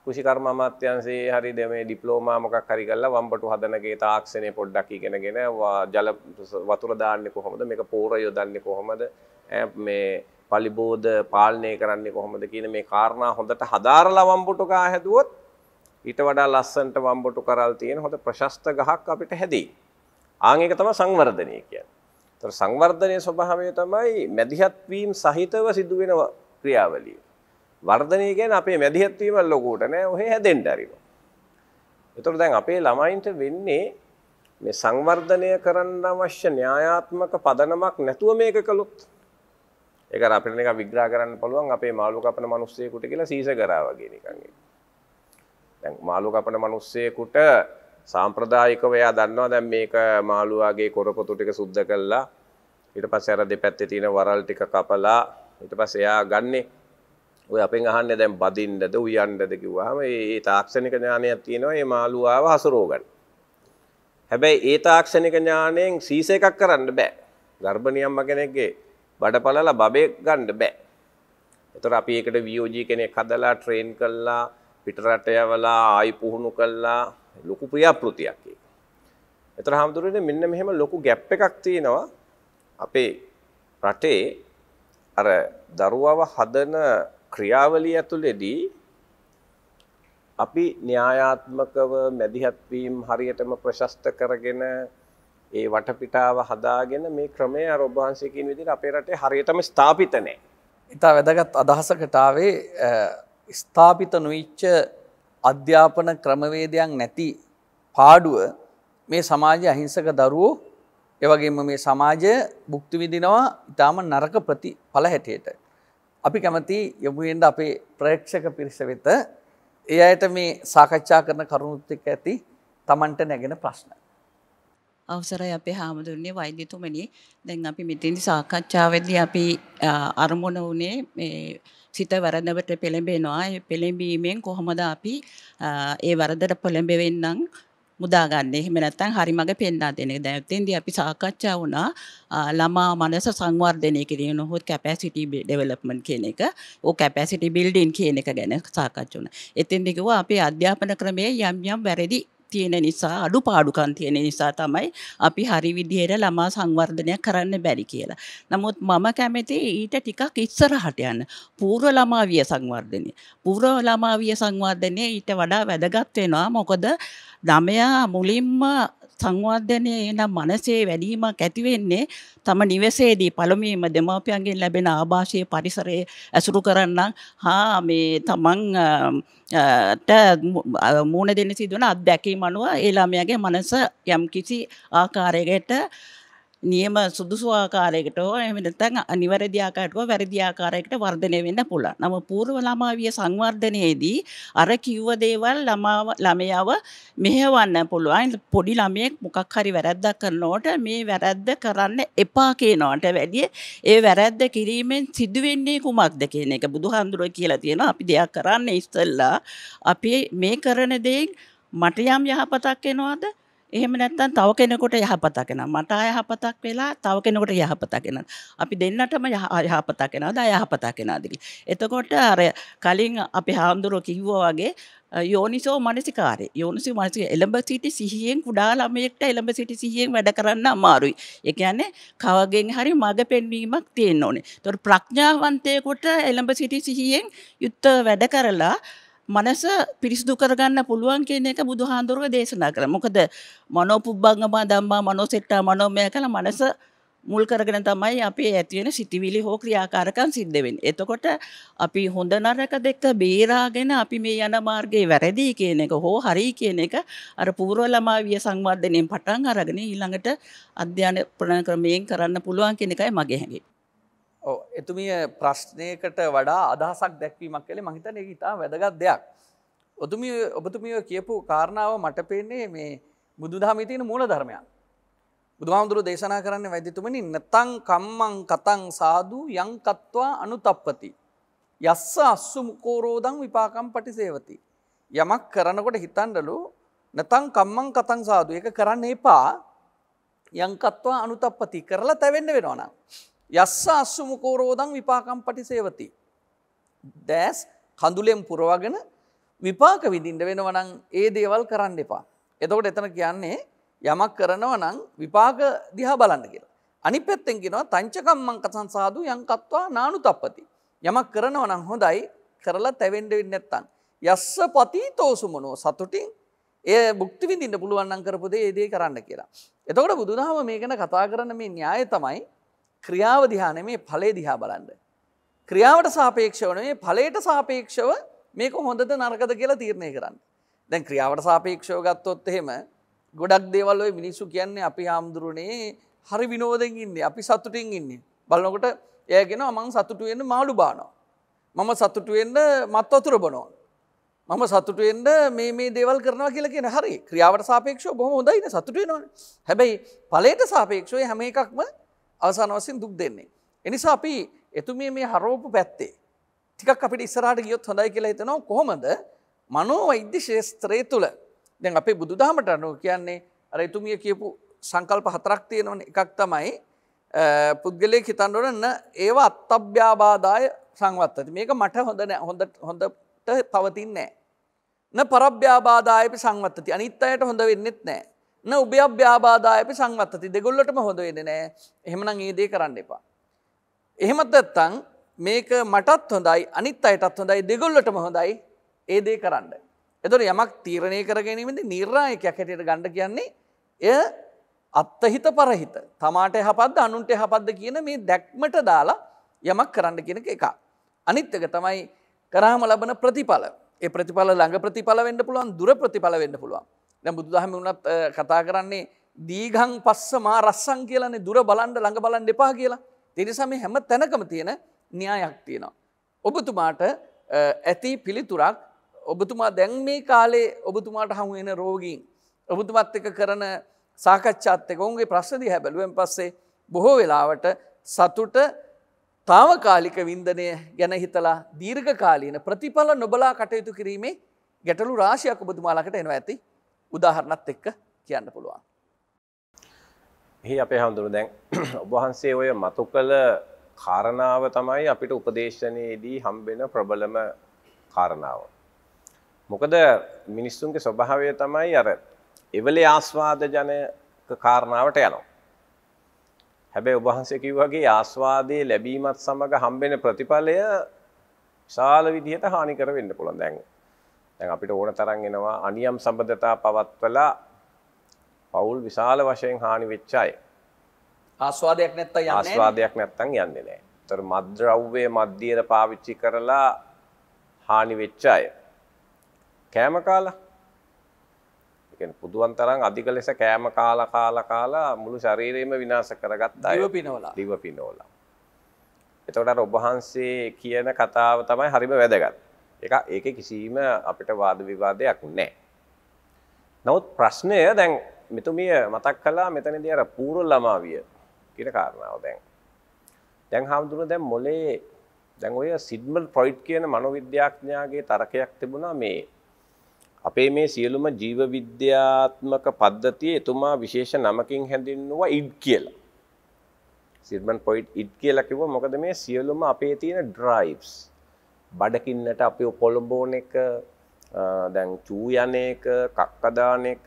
කෘෂි කර්ම අමාත්‍යංශයේ හරි මේ ඩිප්ලෝමා මොකක් හරි කරලා වම්බටු හදනගේ තාක්ෂණය පොඩ්ඩක් ඉගෙනගෙන ජල වතුර දාන්නේ කොහොමද මේක පෝර යොදන්නේ කොහොමද මේ පලිබෝධ පාලනය කරන්නේ කොහොමද කියන මේ කාරණා හොඳට හදාරලා වම්බටු කා හැදුවොත් ඊට වඩා ලස්සන්ට වම්බොටු කරල් තියෙන හොඳ ප්‍රශස්ත ගහක් අපිට හැදී. ආන් එක තමයි සංවර්ධනය කියන්නේ. ඒතර සංවර්ධනයේ ස්වභාවය තමයි මැදිහත් වීම සහිතව සිදුවෙන ක්‍රියාවලිය. වර්ධනය කියන්නේ අපේ මැදිහත් වීම ලොකුට නෑ ඔහේ හැදෙන්න හරිම. ඒතර දැන් අපේ ළමයින්ට වෙන්නේ මේ සංවර්ධනය කරන්න අවශ්‍ය න්‍යායාත්මක පදනමක් නැතුව මේක කළොත් ඒක අපිට නිකන් විග්‍රහ කරන්න පුළුවන් අපේ මාළු කපන මිනිස්සෙකුට කියලා සීස කරා වගේ නිකන් ඒක. දැන් මාළු කපන මිනිස්සෙකුට සාම්ප්‍රදායිකව එයා දන්නවා දැන් මේක මාළුවාගේ කොරපොතු ටික සුද්ධ කළා ඊට පස්සේ අර දෙපැත්තේ තියෙන වරල් ටික කපලා ඊට පස්සේ එයා ගන්නේ ඔය අපෙන් අහන්නේ දැන් බදින්නද උයන්නද කිව්වහම ඒ තාක්ෂණික ඥානයක් තියෙනවා මේ මාළුවාව හසුරව ගන්න. හැබැයි ඒ තාක්ෂණික ඥාණයෙන් සීස එකක් කරන්න බෑ. ගර්භණියම්ම කෙනෙක්ගේ බඩපලලා බබේ ගන්න බෑ. ඒතර අපි ඒකට VOG කෙනෙක් හදලා ට්‍රේන් කළා පිටරට යවලා ආයි පුහුණු කළා ලොකු ප්‍රියාපෘතියක් ඒක. ඒතර හැමදෙරේ මෙන්න මෙහෙම ලොකු ગેප් එකක් තියෙනවා අපේ රටේ අර දරුවව හදන ක්‍රියාවලිය ඇතුළේදී අපි න්‍යායාත්මකව මැදිහත් වීම හරියටම ප්‍රශස්ත කරගෙන ඒ වටපිටාව හදාගෙන මේ ක්‍රමය අර ඔබ වහන්සේ කියන විදිහට අපේ රටේ හරියටම ස්ථාපිත නැහැ. ඊට වැදගත් අදහසකට ආවේ ස්ථාපිත නොවිච්ච අධ්‍යාපන ක්‍රමවේදයක් නැති පාඩුව මේ සමාජ අහිංසක දරුවෝ එවගේම මේ සමාජය බුක්තිවිදිනවා ඉතාම නරක ප්‍රති පල හැටියට. අපි කැමති යොමුුවෙන්ට අපේ ප්‍රේක්ෂක පිරිස වෙත ඒ අයට මේ සාකච්ඡා කරන කරුණුත්තික ඇති තමන්ට නැගෙන ප්‍රශ්න. අවසරයි අපේ හාමුදුරන්නේ වෛද්‍යතුමනි දැන් අපි මෙතින්දි සාකච්ඡාවදී අපි අරමුණ වනේ සිත වරදවට පෙළඹෙනවා පෙළඹීමෙන් කොහොමද අපි ඒ වරදට පොළඹෙවෙන්නම් මුදාගන්න එහෙම නැත්තම් හරි මඟ පෙන්වා දෙන එක. දැන් එතෙන්දී අපි සාකච්ඡා වුණා ළමා මනස සංවර්ධනය කිරීම නොහොත් capacity development කියන එක, ඕ capacity building කියන එක ගැන සාකච්ඡා වුණා. එතෙන්දී කිව්වා අපේ අධ්‍යාපන ක්‍රමයේ යම් යම් වැරදි තියෙන නිසා අඩුපාඩුකම් තියෙන නිසා තමයි අපි හරි විදිහට ළමා සංවර්ධනය කරන්න බැරි කියලා. නමුත් මම කැමති ඊට ටිකක් ඉස්සරහට යන්න. පූර්ව ළමා විය සංවර්ධනය. පූර්ව ළමා විය සංවර්ධනය ඊට වඩා වැදගත් වෙනවා. මොකද ළමයා මුලින්ම සංවර්ධනය එනම් මනසේ වැඩීමක් ඇති වෙන්නේ තම නිවසේදී පළමුවෙන්ම දෙමාපියන්ගෙන් ලැබෙන ආభాෂයේ පරිසරය ඇසුරු කරන්න හා මේ තමන් ට මූණ දෙන්න සිදුවන අත්දැකීම අනුව ඒ ළමයාගේ මනස යම්කිසි ආකාරයකට නියම සුදුසු ආකාරයකට හෝ එමනතන් අනිවැරදිආකාරටව වැරදිආකාරයකට වර්ධනය වෙන්න පුළා නම පූර්ව ළමාවිය සංවර්ධනයේදී අර කිව්ව දේවල් ළමාව ළමයාව මෙහවන්න පුළුවන් පොඩි ළමයෙක් මොකක් හරි වැරැද්දක් කරනෝට මේ වැරැද්ද කරන්න එපා කියනවට වැඩිය ඒ වැරැද්ද කිරීමෙන් සිදුවෙන්නේ කුමක්ද කියන එක බුදුහාමුදුරුව කියලා තියෙනවා අපි දෙයක් කරන්න ඉස්සෙල්ලා අපි මේ කරන දෙයින් මට යම් යහපතක් එනවාද එහෙම නැත්නම් තව කෙනෙකුට යහපතක් වෙනවා. මට යහපතක් වෙලා තව කෙනෙකුට යහපතක් වෙනවා. අපි දෙන්නටම යහපතක් වෙනවාද යහපතක් වෙනවාද එතකොට අර කලින් අපි හාමුදුරුවෝ කිව්වා වගේ යෝනිසෝ මනසිකාරය යෝනිසෝ මනසික එළඹ සිටි සිහියෙන් කුඩා ළමයෙක්ට එළඹ සිටි සිහියෙන් වැඩ කරන්න අමාරුයි. ඒ කියන්නේ කවගෙන් හරි මඟ පෙන්වීමක් තියෙන්න ඕනේ. ඒතකොට ප්‍රඥාවන්තයෙකුට එළඹ සිටි සිහියෙන් යුත් වැඩ කරලා මනස පිරිසිදු කරගන්න පුළුවන් කියන එක බුදුහාඳුරුව දේශනා කර මොකද මනෝපුබ්බංගමා දම්මා මනෝසෙට්ටා මනෝමය කළ මනස මුල් කරගෙන තමයි අපේ ඇතිවෙන සිටිවිලි හෝ ක්‍රියාකාරකන් සිද්ධ වෙන. එතකොට අපි හොඳ නරක දෙක බේරාගෙන අපි මේ යන මාර්ගයේ වැරදි කියන එක හෝ හරි කියන එක අර පූර්ව ළමා විය සංවර්ධනයෙන් පටන් අරගෙන ඊළඟට අධ්‍යයන ප්‍රණ ක්‍රමයෙන් කරන්න පුළුවන් කියන එකයි මගේ හැඟීම. එතුමිය ප්‍රශ්නයකට වඩා අදහසක් දැක්වීමක් කළේ මහිතන එක ඉතා වැදගත් දෙයක්. ඔතුම ඔබතුමිය කියපු කාරණාව මට පේන්නේ මේ බුදුදහමිතියන මූල ධර්මයන්. බුදුහාමුදුරු දේශනා කරන්න වැදිතුමනි නැතං කම්මං කතං සාධූ යංකත්වා අනුතප්පති. යස්ස අස්සු මුකෝරෝදං විපාකම් පටිසේවති. යමක් කරනකොට හිතන්ඩලු නැතං කම්මං කතං සාධ එක කරන්න එපා යංකත්වා අනුතප්පති කරලා තැවෙන්න වෙනවානම්. යස්ස අස්සුමුකෝරෝදං විපාකම් පටිසේවති. දෑස් කඳුලෙම් පුරවගෙන විපාක විදිින්ට වෙනවනං ඒ දේවල් කරන්න එපා. එතකොට එතන කියන්නේ යමක් කරනව නං විපාක දිහා බලන්න කියලා. අනි පැත්තෙන්ගෙනවා තංචකම්මං කසන් සාදු යංකත්වා නානු තප්පති. යමක් කරනව නං හොඳයි කරලා තැවෙන්ඩවෙන්න නැත්තන්. යස්ස පති තෝසුමනෝ සතුටින් ඒ බුක්තිවිඳින්න පුළුවන්න්න කරපුදේ ඒදේ කරන්න කියලා. එතකොට බුදුදහම මේකන කතා කරන මේ න්‍යාය තමයි ක්‍රියාව දිහා නෙමේ ඵලයේ දිහා බලන්න. ක්‍රියාවට සාපේක්ෂව නෙමේ ඵලයට සාපේක්ෂව මේක හොඳද නරකද කියලා තීරණය කරන්න. දැන් ක්‍රියාවට සාපේක්ෂව ගත්තොත් එහෙම ගොඩක් දේවල් ඔය මිනිස්සු කියන්නේ අපි හාමුදුරුවනේ හරි විනෝදෙන් ඉන්නේ. අපි සතුටින් ඉන්නේ. බලනකොට එයා කියනවා මං සතුටු වෙන්න මාළු බානවා. මම සතුටු වෙන්න මත් වතුර බොනවා. මම සතුටු වෙන්න මේ මේ දේවල් කරනවා කියලා කියන හරි ක්‍රියාවට සාපේක්ෂව බොහොම හොඳයි නේ සතුටු වෙනවනේ. හැබැයි ඵලයට සාපේක්ෂව හැම එකක්ම අවසාන වසින් දුක් දෙන්නේ. එනිසා අපි එතුමිය මේ හරෝපු පැත්තේ. ටිකක් අපිට ඉස්සරහට ගියොත් හොඳයි කියලා හිතනවා කොහොමද මනෝ වෛද්‍ය ශේස්ත්‍රය තුළ දැන් අපේ බුදුදහමට අනුව කියන්නේ අර එතුමිය කියපු සංකල්ප හතරක් තියෙනවන එකක් තමයි පුද්ගලය හිතන්ඩොනන්න ඒවා අත්තභ්‍යාබාදාය සංවත්තති මේක මට හොඳන හොඳ හොඳට පවතින් නෑ. න පරභ්‍යාබාදායපි සංවත්තති අනිත් අයට හොඳ වෙන්නෙත් නෑ න උභ්‍යභ්‍යාබාධයපි සංවත්තති දෙගොල්ලටම හොඳ වෙන නෑ එහෙමනම් ඒදේ කරන්න එපා. එහෙමත් දත්තං මේක මටත් හොඳයි අනිත් අයටත් හොඳයි දෙගොල්ලටම හොඳයි ඒදේ කරන්න. එතොට යමක් තීරණය කරගැනීමද නිර්ායක හැටට ගණඩ කියන්නේ එය අත්තහිත පරහිත තමාට හපද අනුන්ට හපද්ද කියන මේ දැක්මට දාලා යමක් කරන්න කියෙන එක. අනිත්තක තමයි කරාම ලබන ප්‍රතිඵල ඒ ප්‍රතිඵල ළඟ ප්‍රතිඵල වෙන්න පුළුවන් දුර ප්‍රතිඵල වෙන්න පුළුවන්. දැ බුදුදහම වනත් කතා කරන්නේ දීගං පස්ස මා රස්සං කියලන දුර බලන්ඩ ළඟ බලන් එපා කියලා තිනිසම හැම තැනකම තියෙන න්‍යායක් තියෙනවා. ඔබතුමාට ඇති පිළිතුරක් ඔබතුමා දැන් මේ කාලේ ඔබතුමාට හමුවෙන රෝගීන්. ඔබතුමත් එක කරන සාකච්ඡාත්තක ඔුන්ගේ ප්‍රශ්නදි හැබැලුවෙන් පස්සේ බොහෝ වෙලාවට සතුට තාවකාලික වින්දනය ගැන හිතලා දීර්ඝ කාලීන ප්‍රතිඵල නොබලා කටයුතු කිරීමේ ගැටලු රාශයක් ඔබතුමාලකට එනවා ඇති උදාහරණත් එක්ක කියන්න පුළුවන්. එහි අපේ හඳුරු දැන් [CLEARS THROAT] ඔබවහන්සේ ඔය මතු කළ කාරණාව තමයි අපිට උපදේශනයේදී හම්බෙන ප්‍රබලම කාරණාව. මොකද මිනිස්සුන්ගේ ස්වභාවය තමයි අර එවලේ ආස්වාද ජනක කාරණාවට යනවා. හැබැයි ඔබහන්සේ කිව්වාගේ ආස්වාදයේ ලැබීමත් සමග හම්බෙන ප්‍රතිඵලය විශාල විදිහට හානි කර වෙන්න පුළුවන්. දැන් දැන් අපිට ඕන තරම් එනවා අනියම් සම්බන්ධතා පවත්වලා පෞල් විශාල වශයෙන් හානි වෙච්ච අය. ආස්වාදයක් නැත්තම් යන්නේ ආස්වාදයක් නැත්තම් යන්නේ නැහැ. ඒතර මද්ද්‍රව්‍ය මද්දියට පාවිච්චි කරලා හානි වෙච්ච අය. කෑම කාලා කියන්නේ පුදුුවන් තරම් අධික ලෙස කෑම කාලා කාලා කාලා මුළු ශරීරයම විනාශ කරගත් අය. දිව පිනවලා. දිව පිනවලා. එතකොට අර ඔබ වහන්සේ කියන කතාව තමයි හරිම වැදගත්. එක ඒක කිසිීම අපිට වාද විවාදයක් නෑ. නවත් ප්‍රශ්නය දැන් මෙතුමිය මතක් කලා මෙතන දර පූරු ළමාවිය කියට කාරණාව දැන්. දැන් හාමුදුරුව දැන් මොලේ දැන් ඔය සිඩ්මල් ප්‍රොයිට් කියන මනොවිද්‍යාඥයාගේ තරකයක් තිබුණා මේ අපේ මේ සියලුම ජීව විද්‍යාත්මක පද්ධතිය එතුමා විශේෂ නමකින් හැඳින්නුවා ඉඩ් කියලා. සිඩ්මන් පොයිට් ඉඩ් කියලා කිව්වා මොකද මේ සියලුම අපේ තියෙන ඩ්‍රයිව්ස් බඩකින්නට අපි කොළඹෝන එක දැන් චූයන එක කක්කදාන එක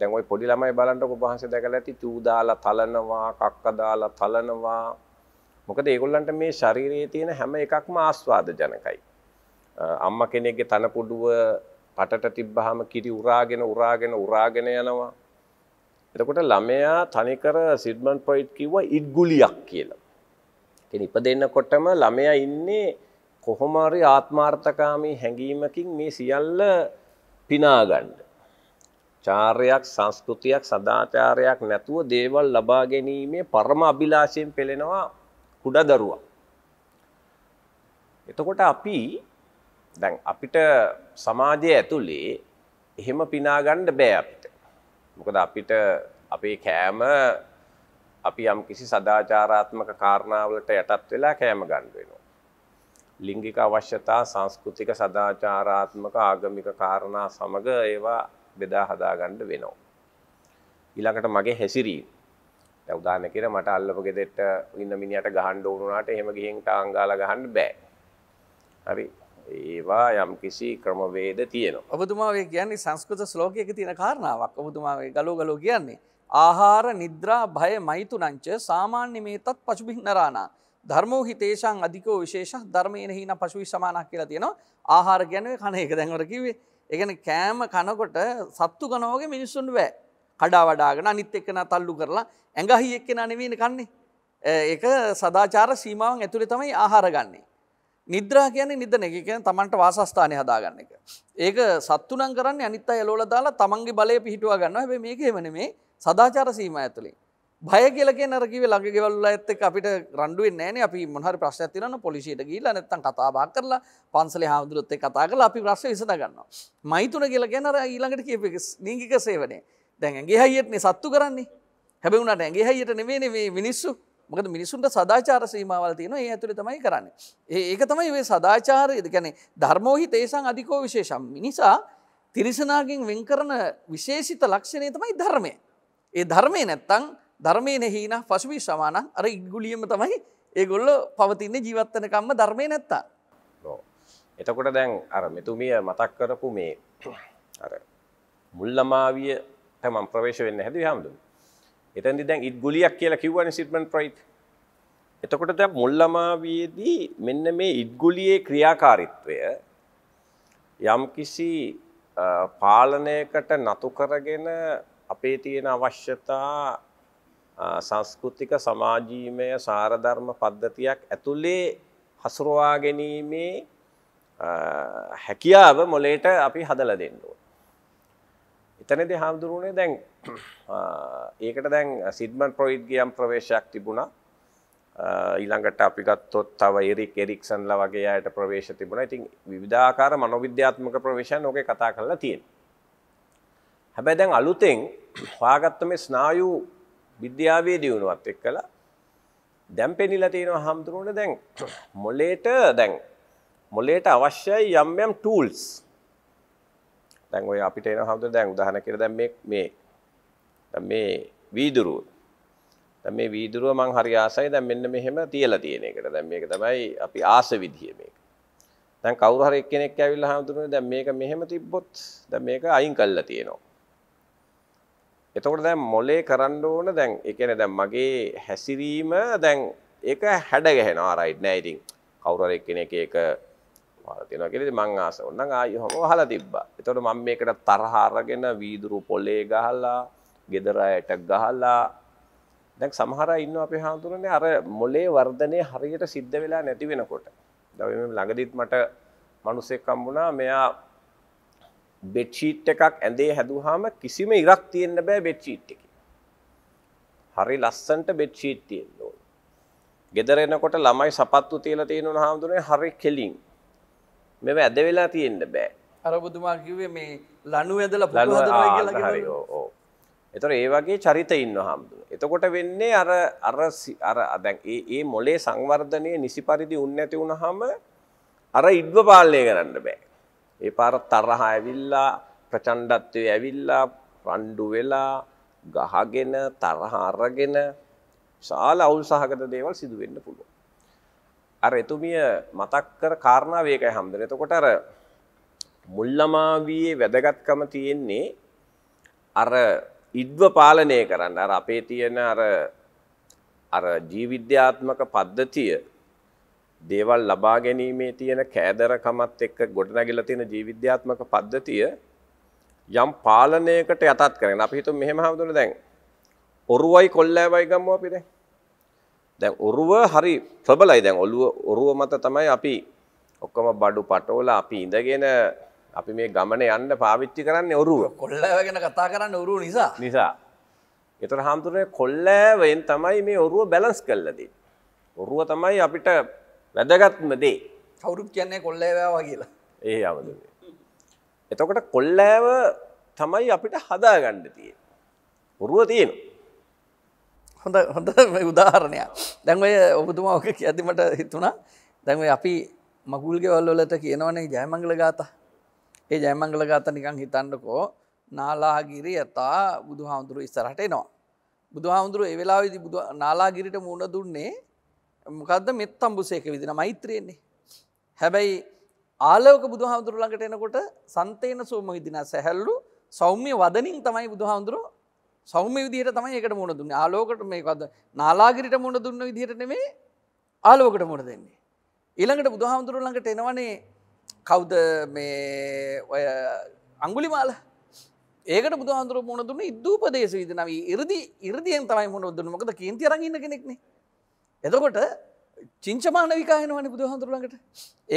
දැන් ওই පොඩි ළමයි බලන්න ඔබ වහන්සේ දැකලා ඇති චූ දාලා තලනවා කක්ක දාලා තලනවා මොකද ඒගොල්ලන්ට මේ ශරීරයේ තියෙන හැම එකක්ම ආස්වාද ජනකයි අම්මා කෙනෙක්ගේ තනපුඩුව පටට තිබ්බහම කිරි උරාගෙන උරාගෙන උරාගෙන යනවා එතකොට ළමයා තනිකර සිඩ්මන් ප්‍රොයිඩ් කිව්වා ඉඩ්ගුලියක් කියලා ඉතින් ඉපදෙන්නකොටම ළමයා ඉන්නේ කොහොමරි ආත්මාර්ථකාමී හැඟීමකින් මේ සියල්ල පිනාගන්න. චාර්යක් සංස්කෘතියක් සදාචාරයක් නැතුව දේවල් ලබා ගැනීමේ පරම අභිලාෂයෙන් පෙළෙනවා කුඩා දරුවා. එතකොට අපි දැන් අපිට සමාජය ඇතුලේ එහෙම පිනාගන්න බෑ අපිට. මොකද අපිට අපේ කෑම අපි යම් කිසි සදාචාරාත්මක කාරණාවලට යටත් වෙලා කෑම ගන්න වෙනවා. ලිංගික අවශ්‍යතා සංස්කෘතික සදාචාරාත්මක ආගමික කාරණා සමග ඒවා බෙදා හදාගන්න වෙනවා. ඊළඟට මගේ හැසිරීම. දැන් උදාහරණ කියන මට අල්ලපු ගෙදෙට්ට ඉන්න මිනිහට ගහන්න ඕන වුණාට එහෙම ගිහින් ටාංගාලා ගහන්න බෑ. හරි. ඒවා යම්කිසි ක්‍රමවේද තියෙනවා. ඔබතුමා ඔය කියන්නේ සංස්කෘත ශ්ලෝකයක තියෙන කාරණාවක්. ඔබතුමා ඔය ගලෝ ගලෝ කියන්නේ ආහාර නිද්‍රා භය මෛතුනංච සාමාන්‍ය මේ තත් පසුබිහිනරානා ධර්මෝ හිතේෂන් අධිකෝ විශේෂ ධර්මයන හින පශුවි සමානක් කියලා තියෙනවා ආහාර ගැනව කන එක දැන්වට කිවේ එකන කෑම කනකොට සත්තු කනෝගේ මිනිස්සුන් වැෑ කඩා වඩාගෙන අනිත් එක්කන තල්ලු කරලා ඇඟහි එක්කෙන අනවීන කන්නේ ඒක සදාචාර සීමාවන් ඇතුළි තමයි ආහාර ගන්නේ නිද්‍රා කියන්නේ නිදන එක කියන තමන්ට වාසස්ථානය හදාගන්න එක. ඒක සත්තුනන් කරන්න අනිත් අයලෝල දාලා තමන්ගේ බලය පිහිටුව ගන්න හැබ මේක එමන මේ සදාචාර සීම ඇතුළින්. බය කියලක නරකිව ළඟගෙවල්ල ඇත්තක අපිට රන්ඩුවෙන් නෑන අපි මොහරි ප්‍රශ්න තිරන පොලිසිට ගීල නැත්තන් කතාබා කරලා පන්සල හාමුදුරොත්තේ කතා කල අපි ප්‍රශ් විසඳගන්න. මයිතුන කියල ගැනර ඊළඟට කියප නීගික සේවනේ දැන් ඇගේ හයියටන සත්තු කරන්නේ හැබවුණට ඇගේ හයියට නෙවේ නේ මිනිස්සු මොකද මිනිසුන්ට සදාචාර සීමාවල් තියෙන ඒ ඇතුළ තමයි කරන්න. ඒක තමයි වේ සදාචාරයද ගැන ධර්මෝහි තේසං අධිකෝ විශේෂම් මිනිසා තිරිසනාගෙන් වෙන් කරන විශේෂිත ලක්ෂණය තමයි ධර්මය. ඒ ධර්මය නැත්තං ධර්මයන හීන පසුවි සමාන අර ඉගුලියම තමයි ඒගොල්ල පවතින්නේ ජීවත්තනකම්ම ධර්මය නැත්තා එතකොට දැන් අර මෙතුමිය මතක් කරපු මේ අර මුල්ලමාවිය තමන් ප්‍රවේශ වෙන්න හැදුවේ හැමදුන්. එතෙන්දි දැන් ඉත් ගුලියක් කියලා කිව්වනේ සිට්මන් ප්‍රයිට්. එතකොට දැන් මුල්ලමාවියේදී මෙන්න මේ ඉත් ගුලියේ ක්‍රියාකාරීත්වය යම්කිසි පාලනයකට නතු කරගෙන අපේ තියෙන අවශ්‍යතා සංස්කෘතික සමාජීමය සාරධර්ම පද්ධතියක් ඇතුළේ හසුරවා ගැනීමේ හැකියාව මොලේට අපි හදලා දෙන්න ඕන. එතනදී හාමුදුරුවනේ දැන් ඒකට දැන් සිඩ්මන් ප්‍රොයිඩ්ගේ යම් ප්‍රවේශයක් තිබුණා. ඊළඟට අපි ගත්තොත් තව එරික් එරික්සන්ලා වගේ අයට ප්‍රවේශ තිබුණා. ඉතින් විවිධාකාර මනෝවිද්‍යාත්මක ප්‍රවේශයන් ඕකේ කතා කරලා තියෙනවා. හැබැයි දැන් අලුතෙන් හොයාගත්ත මේ ස්නායු විද්‍යාවේ දියුණුවත් එක්කලා දැන් පෙනිලා තියෙනවා හම්තුරුනේ දැන් මොලේට දැන් මොලේට අවශ්‍යයි යම් යම් ටූල්ස් දැන් ඔය අපිට එන හම්තුරු දැන් උදාහරණ කියලා දැන් මේ මේ දැන් මේ වීදුරුව දැන් මේ වීදුරුව මං හරි ආසයි දැන් මෙන්න මෙහෙම තියලා තියෙන එකට දැන් මේක තමයි අපි ආස විදිය මේක දැන් කවුරු හරි එක්කෙනෙක් ඇවිල්ලා හම්තුරුනේ දැන් මේක මෙහෙම තිබ්බොත් දැන් මේක අයින් කළා තියෙනවා එතකොට දැන් මොලේ කරන්න ඕන දැන් ඒ කියන්නේ දැන් මගේ හැසිරීම දැන් ඒක හැඩ ගැහෙනවා රයිට් නෑ ඉතින් කවුරු හරි කෙනෙක් ඒක වහලා තියනවා කියලා ඉතින් මං ආස වුණා ආයෙම වහලා තිබ්බා. එතකොට මම මේකට තරහ අරගෙන වීදුරු පොලේ ගහලා, gedara ඇට ගහලා දැන් සමහර අය ඉන්නවා අපේ හාමුදුරනේ අර මොලේ වර්ධනය හරියට සිද්ධ වෙලා නැති වෙනකොට. දැන් මේ ළඟදිත් මට මිනිස්සෙක් හම්බුණා මෙයා බෙඩ්ෂීට් එකක් ඇඳේ හැදුවාම කිසිම ඉරක් තියෙන්න බෑ බෙඩ්ෂීට් එකේ. හරි ලස්සනට බෙඩ්ෂීට් තියෙන්න ඕන. ගෙදර එනකොට ළමයි සපත්තු තියලා තියෙනවා හාමුදුරනේ හරි කෙලින්. මේව ඇද වෙලා තියෙන්න බෑ. අර බුදුමා කිව්වේ මේ ලණු ඇදලා පුතු හදනවා කියලා හරි ඕ ඕ. ඒතර ඒ වගේ චරිත ඉන්නවා හාමුදුරනේ. එතකොට වෙන්නේ අර අර අර දැන් ඒ ඒ මොලේ සංවර්ධනයේ නිසි පරිදි උන්නේ නැති වුනහම අර ඉඩ්ව පාලනය කරන්න බෑ. ඒ පාර තරහ ඇවිල්ලා ප්‍රචණ්ඩත්වයේ ඇවිල්ලා රණ්ඩු වෙලා ගහගෙන තරහ අරගෙන ශාල අවුල් සහගත දේවල් සිදු වෙන්න පුළුවන්. අර එතුමිය මතක් කර කාරණාව ඒකයි හැමදෙර. එතකොට අර මුල්ලමාවියේ වැදගත්කම තියෙන්නේ අර ඉද්ව පාලනය කරන්න. අර අපේ තියෙන අර අර ජීවිද්‍යාත්මක පද්ධතිය දේවල් ලබා ගැනීමේ තියෙන කෑදරකමත් එක්ක ගොඩනැගිලා තියෙන ජීවිද්‍යාත්මක පද්ධතිය යම් පාලනයකට යටත් කරගෙන අපි හිතමු මෙහෙම හඳුනන දැන් ඔරුවයි කොල්ලෑවයි ගම්මු අපි දැන් දැන් ඔරුව හරි ප්‍රබලයි දැන් ඔළුව ඔරුව මත තමයි අපි ඔක්කොම බඩු පටවල අපි ඉඳගෙන අපි මේ ගමන යන්න පාවිච්චි කරන්නේ ඔරුව කොල්ලෑව ගැන කතා කරන්න ඔරුව නිසා නිසා ඒතර හාමුදුරනේ කොල්ලෑවෙන් තමයි මේ ඔරුව බැලන්ස් කරලා දෙන්නේ ඔරුව තමයි අපිට වැදගත්මදේ කවුරුත් කියන්නේ කොල්ලෑවා කියලා ඒ අවද එතකොට කොල්ලෑව තමයි අපිට හදා ගණ්ඩ තිය පුරුව තියෙන හොඳ හොඳ උදාහරණයක් දැන්වය ඔබතුමා ඕක ඇතිමට හිතුුණා දැන්ව අපි මගුල්ගේ වල්ලොලට කියනවනේ ජයමංගල ගාත ඒ ජයමංගල ගාත නිකං හිතන්නකෝ නාලාගිරි ඇතා බුදු හාමුදුරු ඉස්සරහට එනවා බුදු හාමුදුරුව එවෙලාවිදි නාලාගිරිට මුණ දුන්නේ මොකක්ද මෙත් අම්බුසේක විදින මෛත්‍රයෙන්නේ. හැබැයි ආලෝක බුදුහාමුදුරු ළඟට එනකොට සන්තේන සෝම විදින සැහැල්ලු සෞම්‍ය වදනින් තමයි බුදුහාමුදුරු සෞම්‍ය විදිහට තමයි ඒකට මුණ දුන්නේ. ආලෝකට මේකද නාලාගිරිට මුණ දුන්න විදිහට නෙමේ ආලෝකට මුණ දෙන්නේ. ඊළඟට බුදුහාමුදුරු ළඟට එනවනේ කවුද මේ ඔය අංගුලිමාල ඒකට බුදුහාමුදුරු මුණ දුන්නේ ඉද්දූපදේශ විදින අපි 이르දි 이르දියෙන් තමයි මුණ දුන්නේ. මොකද කේන්ති අරන් ඉන්න කෙනෙක්නේ. එතකොට චිංචමානවිකායනවන බුදුහන්තුරළඟට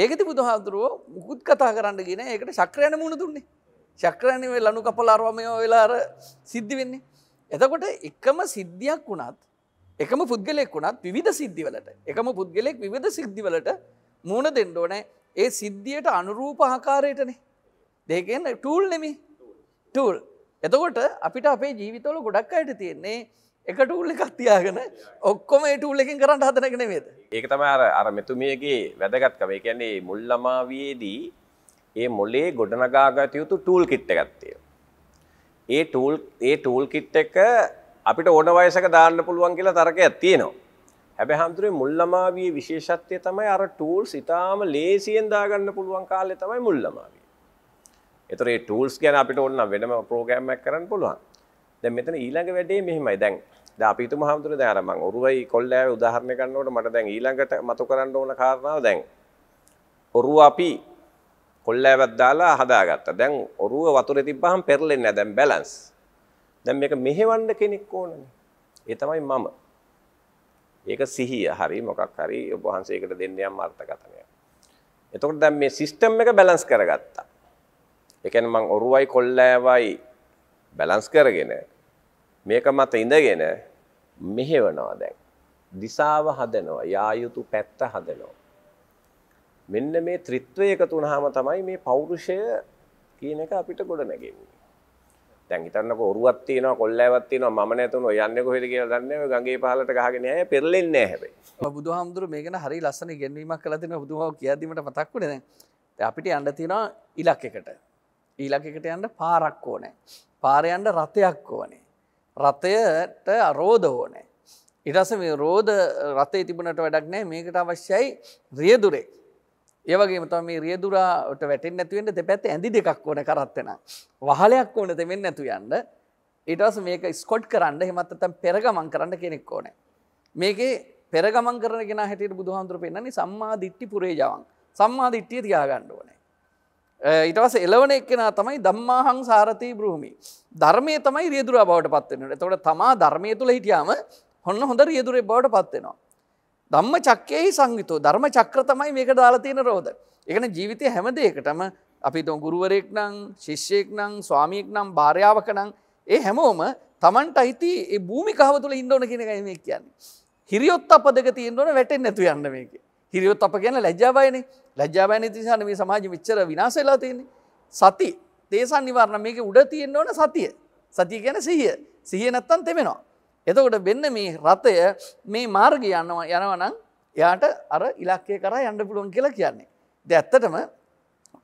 ඒකති බුදුහාන්තුරුවෝ මුකුත් කතා කරන්න ගෙන ඒකට ශක්‍රයන මුණ දුන්නේ ශක්‍රයණය ලනු කපලාරවමයෝ වෙලාර සිද්ධි වෙන්නේ. එතකොට එකම සිද්ධියක් වුණත් එකම පුද්ගලෙක් වුණත් විධ සිද්ධිවලට එකම පුද්ගලෙක් විධ සිද්ධිවලට මූුණ දෙෙන්ඩෝනෑ ඒ සිද්ධියට අනුරූප ආකාරයටනේ දෙකෙන් ටූල් නෙමි ටූල් එතකොට අපිට අපේ ජීවිතවල ගොඩක් අයට තියෙන්නේ එක ටූල් එකක් තියාගෙන ඔක්කොම ටූල් එකින් කරන්න හදනගෙන වේද ඒක තම අර අර මෙතුමියගේ වැදගත්කම කියන්නේ මුල්ලමාවයේදී ඒ මොලේ ගොඩනගාගත යුතු ටූල් කිට් එකත්තය ඒ ටූල් ඒ ටූල් කිට් එක අපිට ඕන වයසක දාන්න පුළුවන් කියලා තරකයක් තියෙනවා හැබැ හමුතුරේ මුල්ලමාවිය විශේෂත්වය තමයි අර ටූල් සිතාම ලේසියෙන් දාගන්න පුළුවන් කාලෙ තමයි මුල්ලමාවිය එතරේ ටූල්ස් ගැන අපිට ඔන්න වෙනම ප්‍රෝගෑම්මක් කරන්න පුළුවන් දැන් මෙතන ඊළඟ වැඩේ මෙහෙමයි. දැන් දැන් අපි හිතමු හැමතුනේ දැන් අර මං ඔරුවයි කොල්ලෑවේ උදාහරණය ගන්නකොට මට දැන් ඊළඟට මතු කරන්න ඕන කාරණාව දැන් ඔරුව අපි කොල්ලෑවක් දාලා හදාගත්තා. දැන් ඔරුව වතුරේ තිබ්බහම පෙරලෙන්නේ නැහැ. දැන් බැලන්ස්. දැන් මේක මෙහෙවන්න කෙනෙක් ඕනනේ. ඒ තමයි මම. ඒක සිහිය. හරි මොකක් හරි ඔබ වහන්සේකට දෙන්න යම් අර්ථකථනයක්. එතකොට දැන් මේ සිස්ටම් එක බැලන්ස් කරගත්තා. ඒ කියන්නේ මං ඔරුවයි කොල්ලෑවයි බැලන්ස් කරගෙන මේක මත ඉඳගෙන මෙහෙවනවා දැන්. දිසාව හදනවා යා යුතු පැත්ත හදනවා. මෙන්න මේ ත්‍රිත්වය එකතු වුණාම තමයි මේ පෞරුෂය කියන එක අපිට ගොඩ නැගෙන්නේ. දැන් හිතන්නකෝ ඔරුවක් තියෙනවා කොල්ලෑවක් තියෙනවා මම නැතුණු යන්නේ කොහෙද කියලා දන්නේ නැහැ. ගඟේ පහලට ගහගෙන ආය පෙරලෙන්නේ නැහැ හැබැයි. බුදුහාමුදුරු මේක න හරි ලස්සන ඉගෙනීමක් කළා දෙනවා බුදුහාම කියද්දිමට මතක් වුණේ දැන්. අපිට යන්න තියෙනවා ඉලක්කයකට. ඊලකකට යන්ට පාරක් ඕනෑ. පාරයන්ට රථයක් ඕනේ. රථයට අරෝධ ඕනෑ. ඉරස මේ රෝධ රථය තිබනට වැඩක් නෑ මේකට අවශ්‍යයි රියදුරෙක්. ඒවගේ තම මේ රියදුරාට වැටෙන් නැතිවෙන්ට දෙපැත් ඇඳි දෙකක් ඕන කරත්වෙන. වහලයක් ඕන දෙමෙන් නැතු යන්න. ඉටස මේක ස්කොට් කරන්න හෙමත්තතම් පෙරගමන් කරන්න කෙනෙක් ඕන. මේකේ පෙරගමන් කරන ගෙන හැට බුදුහන්තුර පෙන්න්නේ සම්මා දිට්ටි පුරේජවන් සම්මා දිට්ටිය තියාගණ්ඩ ඕන. ඉටවස එලවන එක්කෙනා තමයි දම්මාහං සාරතී බ්‍රහමි. ධර්මය තමයි රියදුර බවට පත්වෙනට තොට තමා ධර්මය තුළ හිටියාම හොන්න හොඳ රියදුරේ බවට පත්වෙනවා. දම්ම චක්කයෙහි සංවිතෝ ධර්ම චක්‍ර තමයි මේක දාලතියන රෝද. එකන ජීවිතය හැමදේකටම අපි තු ගුරුවරෙක් නං ශිෂ්‍යයෙක් නං ස්වාමියෙක් නම් භාරයාවක නං ඒ හැමෝම තමන්ට අයිති භූමිකාව තුළ ඉන්දෝන කෙනගයි මේ කියන්නේ. හිරියොත් අපදක තියෙන්දොන වැටෙන් නැතු යන්න මේකේ. කිරියොත් අප කියන ලැජ්ජාබයන ලැජ්ජාබයන තිසාන මේ සමාජ විච්චර විනාසවෙලා තියන්නේ සති තේසන් නිවාරණ මේක උඩ තියෙන්න්න ඕන සතිය සතිය ගැන සිහිය සිහිය නැත්තන් තෙමෙනවා. එතකොට වෙන්න මේ රථය මේ මාර්ග යන්නවා යනවනං එයාට අර ඉලක්කය කරා යන්න පුළුවන් කියලා කියන්නේ. ද ඇත්තටම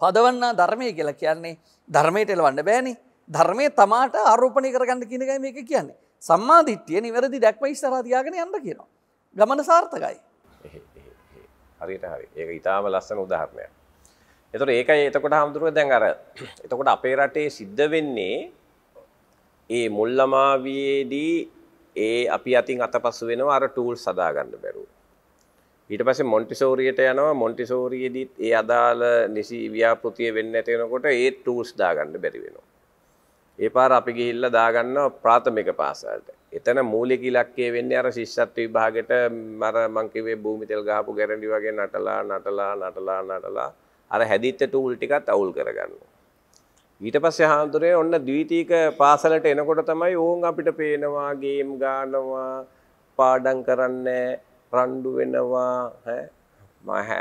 පදවන්නා ධර්මය කියලා කියන්නේ ධර්මයට එලවන්න බෑනි ධර්මය තමාට අරෝපණය කරගන්න කියනකයි මේක කියන්නේ. සම්මාධිට්්‍යය නිවැරදි දැක්ම ස්තරාතියාගෙන යන්න කියනවා. ගමන සාර්ථකයි. එහෙ. හරියට හරි ඒක ඉතාම ලස්සන උදාහරණයක්. එතකොට ඒකයි එතකොට හඳුරුව දැන් අර [CLEARS THROAT] එතකොට අපේ රටේ සිද්ධ වෙන්නේ ඒ මුල්ලමාවියේදී ඒ අපි අතින් අතපසු වෙනවා අර ටූල්ස් හදා ගන්න බැරුව. ඊට පස්සේ මොන්ටිසෝරියට යනවා මොන්ටිසෝරියේදීත් ඒ අදාළ නිසි ව්‍යාපෘතිය වෙන්න ඇති වෙනකොට ඒ ටූල්ස් දාගන්න බැරි වෙනවා. ඒ පාර අපි ගිහිල්ලා දාගන්නවා ප්‍රාථමික පාසලට. එතන මූලික ඉලක්කය වෙන්නේ අර ශිෂ්‍යත්ව විභාගෙට අර මං කිව්වේ භූමිතෙල් ගහපු ගැරන්ටි වගේ නටලා නටලා නටලා නටලා අර හැදිච්ච ටූල් ටිකත් අවුල් කරගන්නවා. ඊට පස්සේ හාමුදුරේ ඔන්න ද්විතීක පාසලට එනකොට තමයි ඕන් අපිට පේනවා ගේම් ගානවා පාඩම් කරන්නේ රණ්ඩු වෙනවා ඈ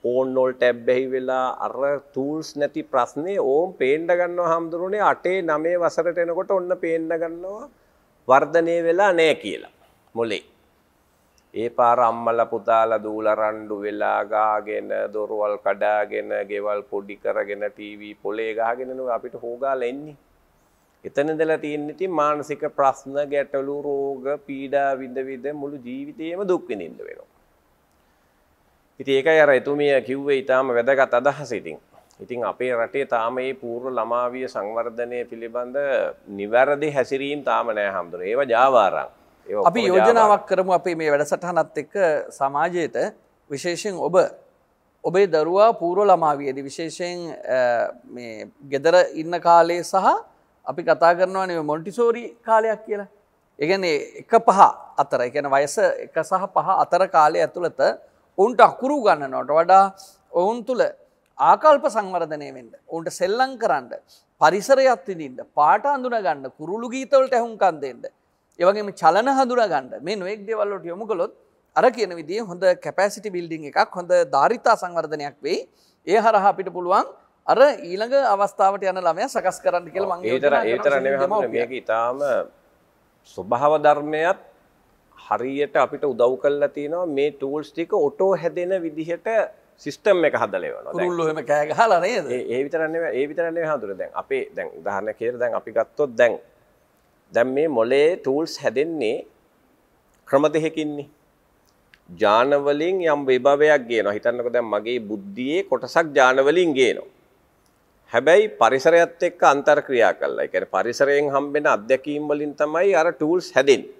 ෆෝන් වල ටැබ් බැහි වෙලා අර ටූල්ස් නැති ප්‍රශ්නේ ඕම් පේන්න ගන්නවා හාමුදුරනේ 8 9 වසරට එනකොට ඔන්න පේන්න ගන්නවා වර්ධනය වෙලා නෑ කියලා මොලේ. ඒ පාර අම්මලා පුතාලා දූලා රණ්ඩු වෙලා ගාගෙන දොරවල් කඩාගෙන ගෙවල් පොඩි කරගෙන ටීවී පොලේ ගහගෙන නේ අපිට හොගාලා එන්නේ. එතන ඉඳලා තියෙන ඉතින් මානසික ප්‍රශ්න, ගැටලු, රෝග, පීඩා විඳ විඳ මුළු ජීවිතේම දුක් විඳින්න වෙනවා. ඉතින් ඒකයි අර එතුමිය කිව්වේ ඊටාම වැදගත් අදහස ඉතින්. ඉතින් අපේ රටේ තාම මේ පූර්ව ළමාවිය සංවර්ධනය පිළිබඳ නිවැරදි හැසිරීම් තාම නෑ හම්දුර. ඒව ජාවාරං. අපි යෝජනාවක් කරමු අපේ මේ වැඩසටහනත් එක්ක සමාජයට විශේෂයෙන් ඔබ ඔබේ දරුවා පූර්ව ළමාවියේදී විශේෂයෙන් මේ ගෙදර ඉන්න කාලේ සහ අපි කතා කරනවානේ මොන්ටිසෝරි කාලයක් කියලා. ඒ කියන්නේ 1 5 අතර, ඒ කියන්නේ වයස 1 සහ 5 අතර කාලය ඇතුළත ඔවුන්ට අකුරු ගන්නනවට වඩා ඔවුන් තුල ආකල්ප සංවර්ධනය වෙන්ට ඔන්ට සෙල්ලං කරන්න පරිසරයක්ත්තිනින්ට පාට අඳුන ගන්න කුරුළු ගීතවලට ඇහුන්කන් දෙෙන්ට. ඒවගේම චලන හඳුර ගන්න මේ නොෙක් දෙවල්ලට යොමු කළොත් අර කියන විදි හොඳ කැපෑසිටි බිල්ඩිං එකක් හොඳ ධරිතා සංවර්ධනයක් වෙයි ඒ හරහා අපිට පුළුවන් අර ඊළඟ අවස්ථාවට යන ළමය සකස් කරන්න කියල මං ඒතර ඒතරන මේක ඉතාම ස්වභාව ධර්මයත් හරියට අපිට උදව් කල්ලා තියෙනවා මේ ටූල්ස් ටික ඔටෝ හැදෙන විදිහට සිිස්ටම් එක හදලවන ල්ලම කෑග හලනේද ඒ විතරන්නේ ඒ විතරන්නේ හතුර දැන් අපේ දැන් දහන කියර දැන් අපි ගත්තොත් දැන් දැම් මේ මොලේ තූල්ස් හැදෙන්නේ ක්‍රම දෙහෙකින්නේ ජානවලින් යම් විභවයක් ගේන හිතන්නක දැන් මගේ බුද්ධියයේ කොටසක් ජානවලින් ගේනවා හැබැයි පරිසරයත් එක්ක අන්තර්ක්‍රියා කල්ලා එකන පරිසරයෙන් හම්බෙන අධ්‍යැකීම් වලින් තමයි අර ටූල්ස් හැදෙන්නේ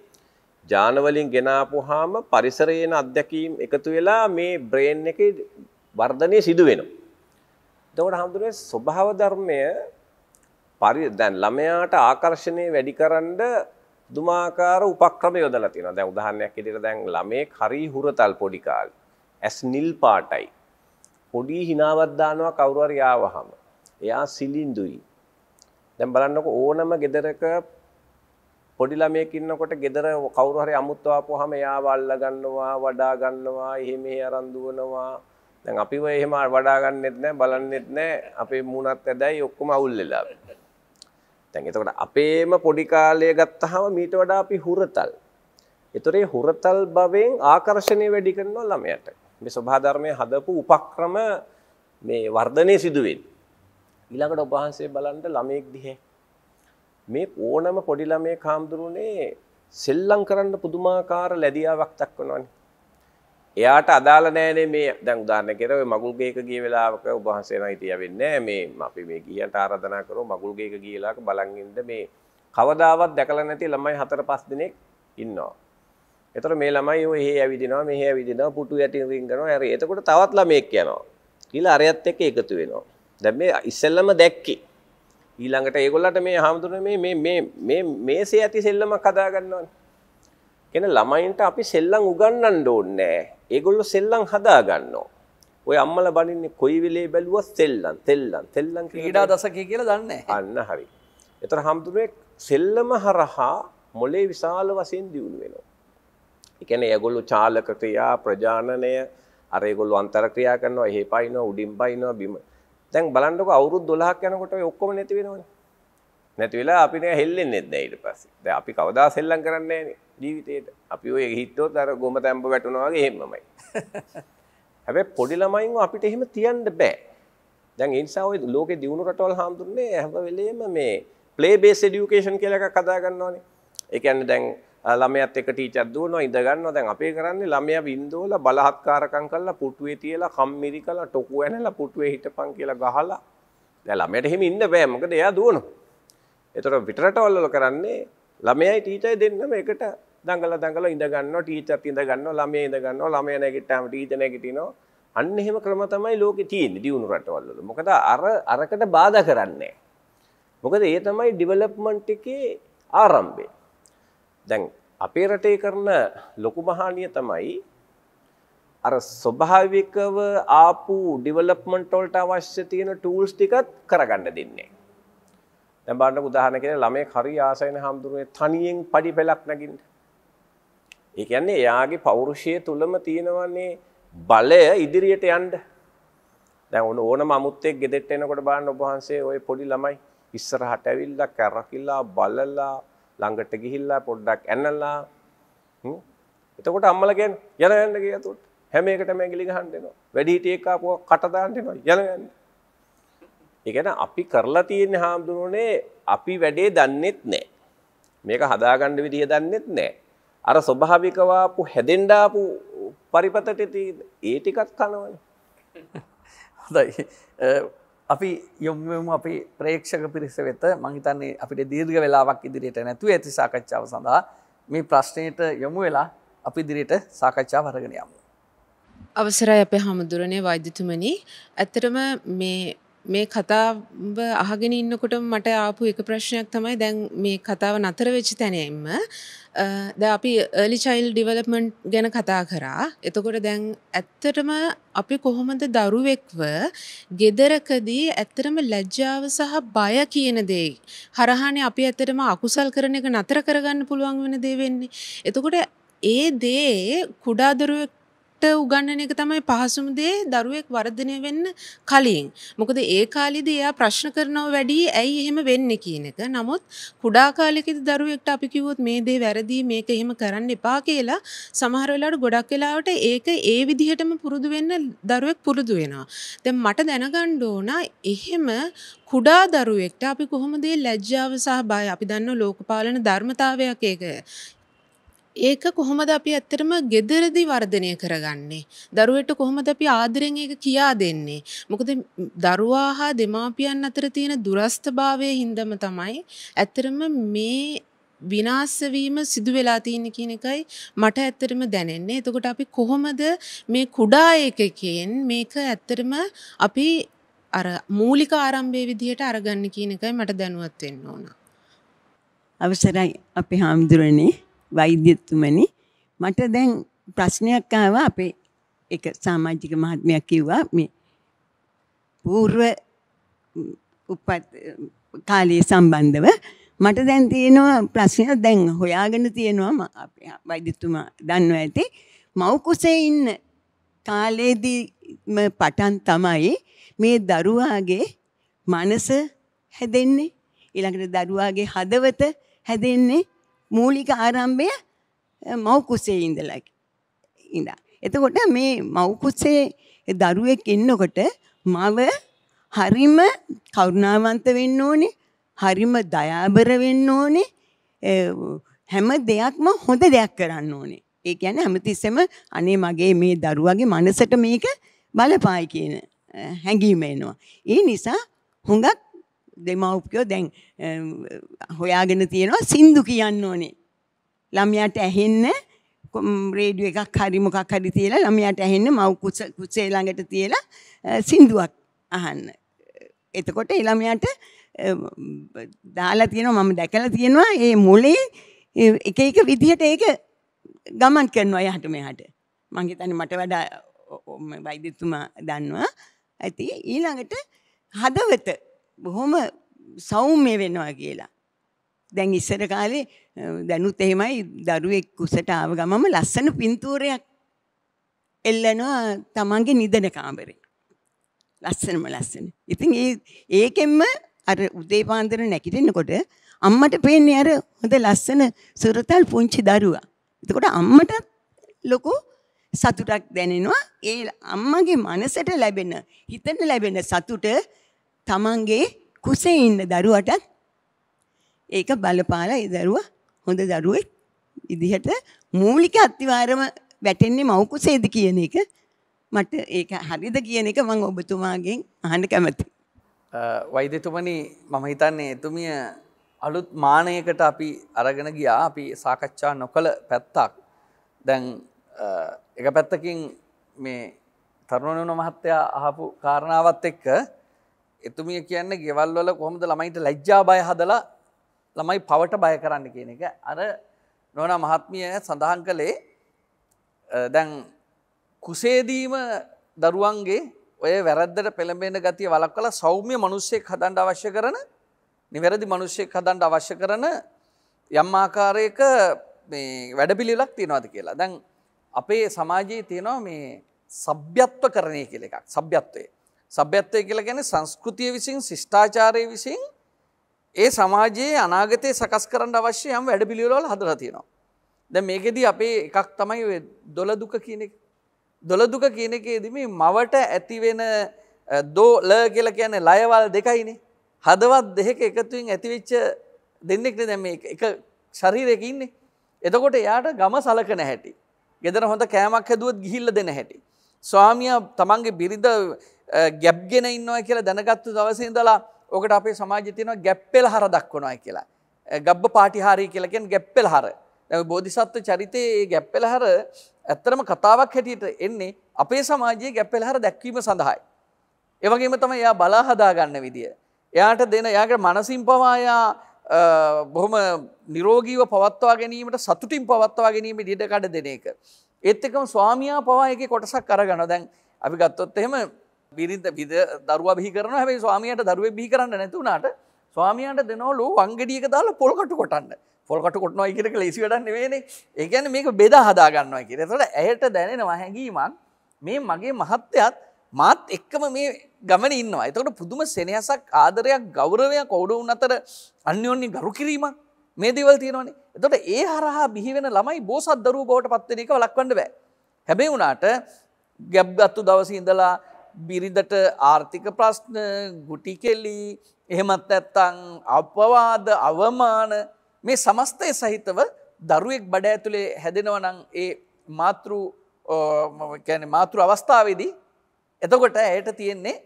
ඥාන වලින් ගෙනාපුවාම පරිසරයේන අත්දැකීම් එකතු වෙලා මේ බ්‍රේන් එකේ වර්ධනය සිදු වෙනවා. එතකොට හඳුනේ ස්වභාව ධර්මය පරි දැන් ළමයාට ආකර්ෂණය වැඩිකරන්න දුමාකාර උපක්‍රම යොදලා තියෙනවා. දැන් උදාහරණයක් විදිහට දැන් ළමෙක් හරි හුරතල් පොඩි කාලේ ඇස් නිල් පාටයි. පොඩි හිනාවක් දානවා කවුරු හරි ආවහම. එයා සිලින්දුයි. දැන් බලන්නකො ඕනම ගෙදරක පොඩි ළමයෙක් ඉන්නකොට ගෙදර කවුරු හරි අමුත්ව ආපුවාම එයා වල්ල ගන්නවා වඩා ගන්නවා එහෙම එහෙ අරන් දුවනවා දැන් අපිව එහෙම වඩා ගන්නෙත් නැහැ බලන්නෙත් නැහැ අපේ මූණත් ඇදයි ඔක්කොම අවුල් වෙලා දැන් එතකොට අපේම පොඩි කාලය ගත්තාම මීට වඩා අපි හුරතල් ඒතරේ හුරතල් භවෙන් ආකර්ෂණය වැඩි කරනවා ළමයට මේ සබහා ධර්මයේ හදපු උපක්‍රම මේ වර්ධනය සිදුවෙන්නේ ඊළඟට ඔබ වහන්සේ බලන්න ළමයෙක් දිහේ මේ ඕනම පොඩි ළමයේ කාම්දුරුනේ සෙල්ලම් කරන්න පුදුමාකාර ලැබියාවක් දක්වනවානේ. එයාට අදාළ නෑනේ මේ දැන් උදාහරණ කර ඔය මගුල් ගේක ගිය වෙලාවක ඔබ වහන්සේ නම් හිටියා වෙන්නේ නෑ මේ අපි මේ ගියන්ට ආරාධනා කරමු මගුල් ගේක ගියලාක බලන් ඉන්න මේ කවදාවත් දැකලා නැති ළමයි 4 5 දිනක් ඉන්නවා. එතකොට මේ ළමයි ඔය එහෙ ඇවිදිනවා මෙහෙ ඇවිදිනවා පුටු යටින් රින් කරනවා හරි එතකොට තවත් ළමෙක් යනවා කියලා අරයත් එක්ක එකතු වෙනවා දැන් මේ ඉස්සෙල්ලම දැක්කේ ඊළඟට ඒගොල්ලට මේ හාමුදුරනේ මේ මේ මේ මේසේ ඇති සෙල්ලමක් හදා ගන්නවනේ. කියන ළමයින්ට අපි සෙල්ලම් උගන්වන්න ඕනේ. ඒගොල්ලෝ සෙල්ලම් හදා ගන්නවා. ඔය අම්මලා බනින්නේ කොයි වෙලේ බැලුවත් සෙල්ලම් සෙල්ලම් සෙල්ලම් ක්‍රීඩා දශකයේ කියලා දන්නේ අන්න හරි. ඒතර හාමුදුරනේ සෙල්ලම හරහා මොලේ විශාල වශයෙන් දියුණු වෙනවා. ඒ කියන්නේ ඒගොල්ලෝ චාලක ක්‍රියා ප්‍රජානනය අර ඒගොල්ලෝ අන්තර ක්‍රියා කරනවා, එහෙ පයින්නවා, උඩින් පයින්නවා, බිම දැන් බලන්නකො අවුරුදු 12ක් යනකොට ඔය ඔක්කොම නැති වෙනවනේ. නැති වෙලා අපි නෑ හෙල්ලෙන්නේත් දැන් ඊට පස්සේ. දැන් අපි කවදා සෙල්ලම් කරන්නේ නෑනේ ජීවිතේට. අපි ඔය හිටියොත් අර ගොම තැම්බ වැටුණා වගේ එහෙමමයි. [LAUGHS] හැබැයි පොඩි ළමයින්ව අපිට එහෙම තියන්න බෑ. දැන් ඒ නිසා ඔය ලෝකේ දියුණු රටවල් හාමුදුරනේ හැම වෙලෙම මේ play based education කියලා එකක් හදා ගන්නවානේ. ඒ කියන්නේ දැන් ළමයත් එක ටීචර් දුවනවා ඉඳ ගන්නවා දැන් අපේ කරන්නේ ළමයා වින්දෝලා බලහත්කාරකම් කරලා පුටුවේ තියලා කම්මිරි කරලා ටොකු ඇනලා පුටුවේ හිටපන් කියලා ගහලා දැන් ළමයට එහෙම ඉන්න බෑ මොකද එයා දුවනවා එතකොට පිටරටවල් වල කරන්නේ ළමයයි ටීචර්යි දෙන්නම එකට දඟලා දඟලා ඉඳ ගන්නවා ටීචර්ත් ඉඳ ගන්නවා ළමයා ඉඳ ගන්නවා ළමයා නැගිට්ටාම ටීචර් නැගිටිනවා අන්න එහෙම ක්‍රම තමයි ලෝකේ තියෙන්නේ දියුණු රටවල් වල. මොකද අර අරකට බාධා කරන්නේ මොකද ඒ තමයි ඩිවෙලොප්මන්ට් එකේ ආරම්භය. දැන් අපේ රටේ කරන ලොකු මහානිය තමයි අර ස්වභාවිකව ආපු ඩිවලොප්මන්ට් වලට අවශ්‍ය තියෙන ටූල්ස් ටිකත් කරගන්න දෙන්නේ. දැන් බලන්න උදාහරණ කියන ළමයෙක් හරි ආසයින හම්දුනේ තනියෙන් padi පෙලක් නැගින්න. ඒ කියන්නේ එයාගේ පෞරුෂය තුලම තියෙනවන්නේ බලය ඉදිරියට යන්න. දැන් ඕන ඕනම අමුත්තෙක් ගෙදෙට්ට එනකොට බලන්න ඔබ වහන්සේ ওই පොඩි ළමයි ඉස්සරහට ඇවිල්ලා කරකිලා බලලා ළඟට ගිහිල්ලා පොඩ්ඩක් ඇන්නලා එතකොට අම්මල කියන යන යන්න කියලා උතට හැම එකටම ඇඟිලි ගහන්න දෙනවා වැඩිහිටියෙක් ආපුවා කට දාන්න දෙනවා යන යන්න ඒ කියන්නේ අපි කරලා තියෙන හාමුදුරනේ අපි වැඩේ දන්නෙත් නැහැ මේක හදාගන්න විදිය දන්නෙත් නැහැ අර ස්වභාවික වාපු හැදෙන්න ආපු පරිපතට ඒ ටිකත් කනවනේ හොඳයි අපි යොම්මම අපි ප්‍රේක්ෂක පිරිස වෙත මහිතන්නේ අපිට දීර්ග වෙලාවක් ඉදිරියට නැතුව ඇති සාකච්ඡාව සඳහා මේ ප්‍රශ්නයට යොමු වෙලා අපි ඉදිරියට සාකච්ඡා වරගෙන යමු. අවසරයි අපේ හමුදුරණය වෛද්‍යතුමනි ඇතරම මේ මේ කතාව අහගෙන ඉන්නකොට මට ආපු එක ප්‍රශ්නයක් තමයි දැන් මේ කතාව නතර වෙච්චි තැනෙම්ම ද අපි ලි චයිල් ඩිවලපමන්ට් ගැන කතා කරා එතකොට දැන් ඇත්තටම අපි කොහොමද දරුවෙක්ව ගෙදරකදී ඇත්තරම ලැජ්ජාව සහ බය කියන දෙයි හරහානය අපි ඇත්තටම අකුසල් කරන එක නතර කරගන්න පුළුවන් වෙන දේ වෙන්නේ එතකොට ඒ දේ කුඩාදරුවක් උගන්නන එක තමයි පහසුම දේ දරුවෙක් වර්ධනය වෙන්න කලින්. මොකද ඒ කාලෙද එයා ප්‍රශ්න කරනව වැඩි ඇයි එහෙම වෙන්න කියන එක. නමුත් කුඩා කාලෙකද දරුවෙක්ට අපි කිව්වොත් මේ දේ වැරදි මේක එහෙම කරන්න එපා කියලා සමහර වෙලාවට ගොඩක් වෙලාවට ඒක ඒ විදිහටම පුරුදු වෙන්න දරුවෙක් පුරුදු වෙනවා. දැන් මට දැනගන්න ඕන එහෙම කුඩා දරුවෙක්ට අපි කොහොමද ලැජ්ජාව සහ බය අපි දන්න ලෝකපාලන ධර්මතාවයක් ඒක. ඒක කොහොමද අපි ඇත්තටම ගෙදරදි වර්ධනය කරගන්නේ. දරුවට කොහොමද අපි ආදරෙන් ඒක කියා දෙන්නේ. මොකද දරුවා හා දෙමාපියන් අතර තියෙන දුරස්ථභාවය හින්දම තමයි ඇත්තරම මේ විනාශවීම සිදු වෙලා තියෙන කියන එකයි මට ඇත්තටම දැනෙන්නේ. එතකොට අපි කොහොමද මේ කුඩා එකකෙන් මේක ඇත්තටම අපි අර මූලික ආරම්භයේ විදිහට අරගන්න කියන එකයි මට දැනුවත් වෙන්න ඕන. අවසරයි අපි හාමුදුරනේ වෛද්‍යතුමනි මට දැන් ප්‍රශ්නයක් ආවා අපේ එක සමාජික මහත්මයා කිව්වා මේ పూర్ව උපත් කාලයේ සම්බන්ධව මට දැන් තියෙනවා ප්‍රශ්නයක් දැන් හොයාගෙන තියෙනවා අපේ වෛද්‍යතුමා දන්නවා ඇති මව් කුසේ ඉන්න කාලේදීම පටන් තමයි මේ දරුවාගේ මනස හැදෙන්නේ ඊළඟට දරුවාගේ හදවත හැදෙන්නේ මූලික ආරම්භය මවකුසේ ඉඳලා ඉඳා. එතකොට මේ මවකුසේ දරුවෙක් ඉන්නකොට මව හරිම කරුණාවන්ත වෙන්න ඕනේ හරිම දයාබර වෙන්න ඕනේ හැම දෙයක්ම හොඳ දෙයක් කරන්න ඕනේ. ඒ කියන්නේ හැමතිස්සෙම අනේ මගේ මේ දරුවගේ මනසට මේක බලපායි කියන හැඟීම එනවා. ඒ නිසා හුඟක් දෙමව්පියෝ දැන් හොයාගෙන තියෙනවා සින්දු කියන්න ඕනේ. ළමයාට ඇහෙන්න රේඩියෝ එකක් හරි මොකක් හරි තියලා ළමයාට ඇහෙන්න මව් කුස කුසේ ළඟට තියලා සින්දුවක් අහන්න. එතකොට ළමයාට දාලා තියෙනවා මම දැකලා තියෙනවා මේ මොලේ එක එක විදිහට ඒක ගමන් කරනවා යහට මෙහාට. මං හිතන්නේ මට වඩා වෛද්‍යතුමා දන්නවා. ඇති ඊළඟට හදවත බොහොම සෞම්‍ය වෙනවා කියලා. දැන් ඉස්සර කාලේ දැනුත් එහෙමයි දරුවෙක් කුසට ආව ගමම ලස්සන පින්තූරයක් එල්ලනවා තමන්ගේ නිදන කාමරේ. ලස්සනම ලස්සන. ඉතින් ඒ ඒකෙන්ම අර උදේ පාන්දර නැගිටිනකොට අම්මට පේන්නේ අර හොඳ ලස්සන සුරතල් පුංචි දරුවා. එතකොට අම්මට ලොකු සතුටක් දැනෙනවා. ඒ අම්මගේ මනසට ලැබෙන හිතට ලැබෙන සතුට තමන්ගේ කුසේ ඉන්න දරුවට ඒක බලපාලා ඒ දරුවා හොඳ දරුවෙක් විදිහට මූලික අත්විවරම වැටෙන්නේ මව් කුසේද කියන එක මට ඒක හරිද කියන එක මම ඔබතුමාගෙන් අහන්න කැමතියි. වෛද්‍යතුමනි මම හිතන්නේ එතුමිය අලුත් මානයකට අපි අරගෙන ගියා අපි සාකච්ඡා නොකළ පැත්තක් දැන් එක පැත්තකින් මේ තරුණන මහත්තයා අහපු කාරණාවත් එක්ක එතුමිය කියන්නේ ගෙවල්වල කොහොමද ළමයිට ලැජ්ජා බය හදලා ළමයි පවට බය කරන්න කියන එක අර නොන මහත්මිය සඳහන් කළේ දැන් කුසේදීම දරුවන්ගේ ඔය වැරද්දට පෙළඹෙන ගතිය වලක් කළ සෞම්‍ය මනුස්සයෙක් හදන්ඩ අවශ්‍ය කරන නිවැරදි මනුෂ්‍යයෙක් හදන්ඩ අවශ්‍ය කරන යම් ආකාරයක වැඩපිළිලක් තියෙනවාද කියලා. දැන් අපේ සමාජයේ තියෙනවා මේ සභ්‍යත්ව කරණය කෙ එකක් සභ්‍යත්වය සભ્‍යත්වය කියලා කියන්නේ සංස්කෘතිය විසින් ශිෂ්ටාචාරය විසින් ඒ සමාජයේ අනාගතය සකස් කරන්න අවශ්‍ය යම් වැඩපිළිවෙළවල් හදලා තියෙනවා. දැන් මේකෙදී අපේ එකක් තමයි ඔය දොළ දුක කියන එක. දොළ දුක කියන එකේදී මේ මවට ඇති වෙන දොළ කියලා කියන්නේ ලයවල් දෙකයිනේ. හදවත් දෙක එකතුවෙන් ඇතිවෙච්ච දෙන්නෙක් නේ දැන් මේ එක ශරීරයක ඉන්නේ. එතකොට එයාට ගම සලකන හැටි. ගෙදර හොඳ කෑමක් හැදුවත් ගිහිල්ලා දෙන හැටි. ස්වාමියා තමන්ගේ බිරිඳ ගැබ්ගෙන ඉන්නවා කියලා දැනගත්තු දවසේදලා ඕකට අපේ සමාජ තියෙනවා ගැප්පෙල් හර දක්වනයි කියලා. ගබ්බ පාටිහාරී කියලකෙන් ගැප්පෙල් හර. බෝධිසත්ව චරිතයේ ඒ ගැප්පෙල හර ඇත්තරම කතාවක් හැටියට එන්නේ අපේ සමාජයේ ගැප්පෙල හර දැක්වීම සඳහායි. එවගේම තම එයා බලා හදාගන්න විදිය. එයාට දෙන යාගේ මනසින් පවායා බොහොම නිරෝගීව පවත්වා ගැනීමට සතුටින් පවත්වා ගැනීම ඩිඩකඩ දෙන එක. ඒත් එකම ස්වාමියා පවා එක කොටසක් කරගන දැන් අපි ගත්තොත් එහෙම බිරිත බිද දරුව බි කරන හැයි ස්වාමියයට දරුව බි කරන්න නැතුනාට ස්වාමියන්ට දෙනවලු වංගඩියක දාල පොල්කට කොටන්න පොල්කට කොටනවා කියරක ලෙසි වැඩන්න වේනේ ඒගැන මේක බෙදා හදාගන්නවා කිය තට ඇයට දැනෙනවා හැඟීමන් මේ මගේ මහත්තයත් මාත් එක්කම මේ ගමන ඉන්නවා එතකට පුදුම සෙනයසක් ආදරයක් ගෞරවය කවුඩවුන් අතර අන්‍යෝන්නේ ගරු කිරීමක් මේ දෙවල් තියෙනවනේ එතොට ඒ හරහා බිහිවෙන ළමයි බෝසත් දරුව බෝට පත්වන එක ලක්වඩ බෑ හැබේ වුණාට ගැබ්ගත්තු දවස ඉඳලා බිරිඳට ආර්ථික ප්‍රශ්න ගුටිකෙලි එහෙමත් ඇත්තං අපවාද අවමාන මේ සමස්තය සහිතව දරුවෙක් බඩ ඇතුළේ හැදෙනවනං ඒ මාතෘ ැන මාතෘ අවස්ථාවේදී එතකොට ඇයට තියෙන්නේ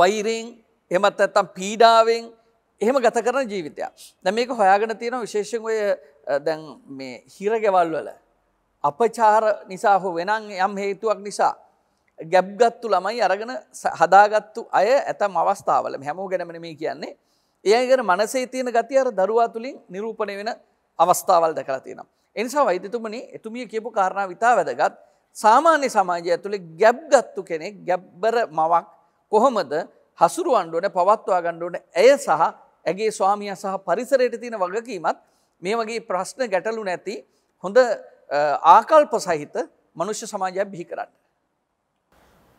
වෛරෙන් එමත් ඇත්තම් පීඩාවෙන් එහෙම ගත කරන ජීවිතයක් දැ මේක හොයාගෙන තියෙන විශේෂන් ඔය දැන් මේ හිරගෙවල් වල අපචාර නිසා හෝ වෙනං යම් හේතුවක් නිසා ගැබ්ගත්තු ළමයි අරගෙන හදාගත්තු අය ඇතම් අවස්ථාවල හැමෝ ගැනමන මේ කියන්නේ. ඒගෙන මනසේ තියෙන ගති අර දරුවා තුළින් නිරූපණය වෙන අවස්ථාවල් දැකලා තියෙනම්. එනිසා වෛදතුමන එතුමිය කියපු කාරණා විතා වැදගත් සාමාන්‍ය සමාජය ඇතුළේ ගැබ්ගත්තු කෙනෙක් ගැබ්බර මවක් කොහොමද හසුරු අන්ඩුවන පවත්වා ගණ්ඩුවන ඇය සහ ඇගේ ස්වාමිය සහ පරිසරයට තියෙන වගකීමත් මේ වගේ ප්‍රශ්න ගැටලු නැති හොඳ ආකල්ප සහිත මනුෂ්‍ය සමාජයක් බිහි කරන්න.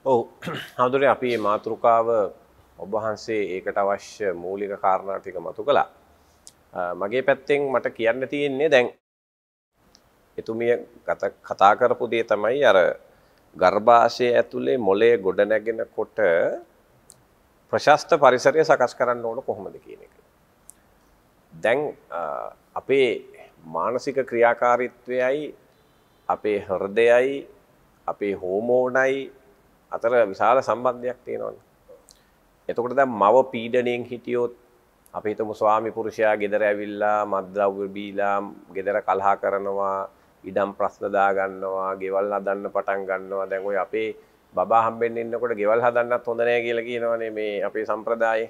ඔව් [CLEARS THROAT] හඳුරේ අපි මේ මාතෘකාව ඔබ වහන්සේ ඒකට අවශ්‍ය මූලික කාරණා ටික මතු කළා. මගේ පැත්තෙන් මට කියන්න තියෙන්නේ දැන් එතුමිය කතා කරපු දේ තමයි අර ගර්භාෂයේ ඇතුලේ මොළයේ ගොඩ නැගෙනකොට ප්‍රශස්ත පරිසරය සකස් කරන්න ඕන කොහොමද කියන එක. දැන් අපේ මානසික ක්‍රියාකාරීත්වයයි අපේ හෘදයයි අපේ හෝමෝනයි අතර විශාල සම්බන්ධයක් තියෙනවනේ. එතකොට දැන් මව පීඩණයෙන් හිටියොත් අපි හිතමු ස්වාමි පුරුෂයා ගෙදර ඇවිල්ලා මද්ද්‍රව්‍ය බීලා ගෙදර කලහ කරනවා, ඉඩම් ප්‍රශ්න දා ගන්නවා, ගෙවල් හදන්න පටන් ගන්නවා. දැන් ওই අපේ බබා හම්බෙන්න ඉන්නකොට ගෙවල් හදන්නත් හොඳ නෑ කියලා කියනවනේ මේ අපේ සම්ප්‍රදායේ.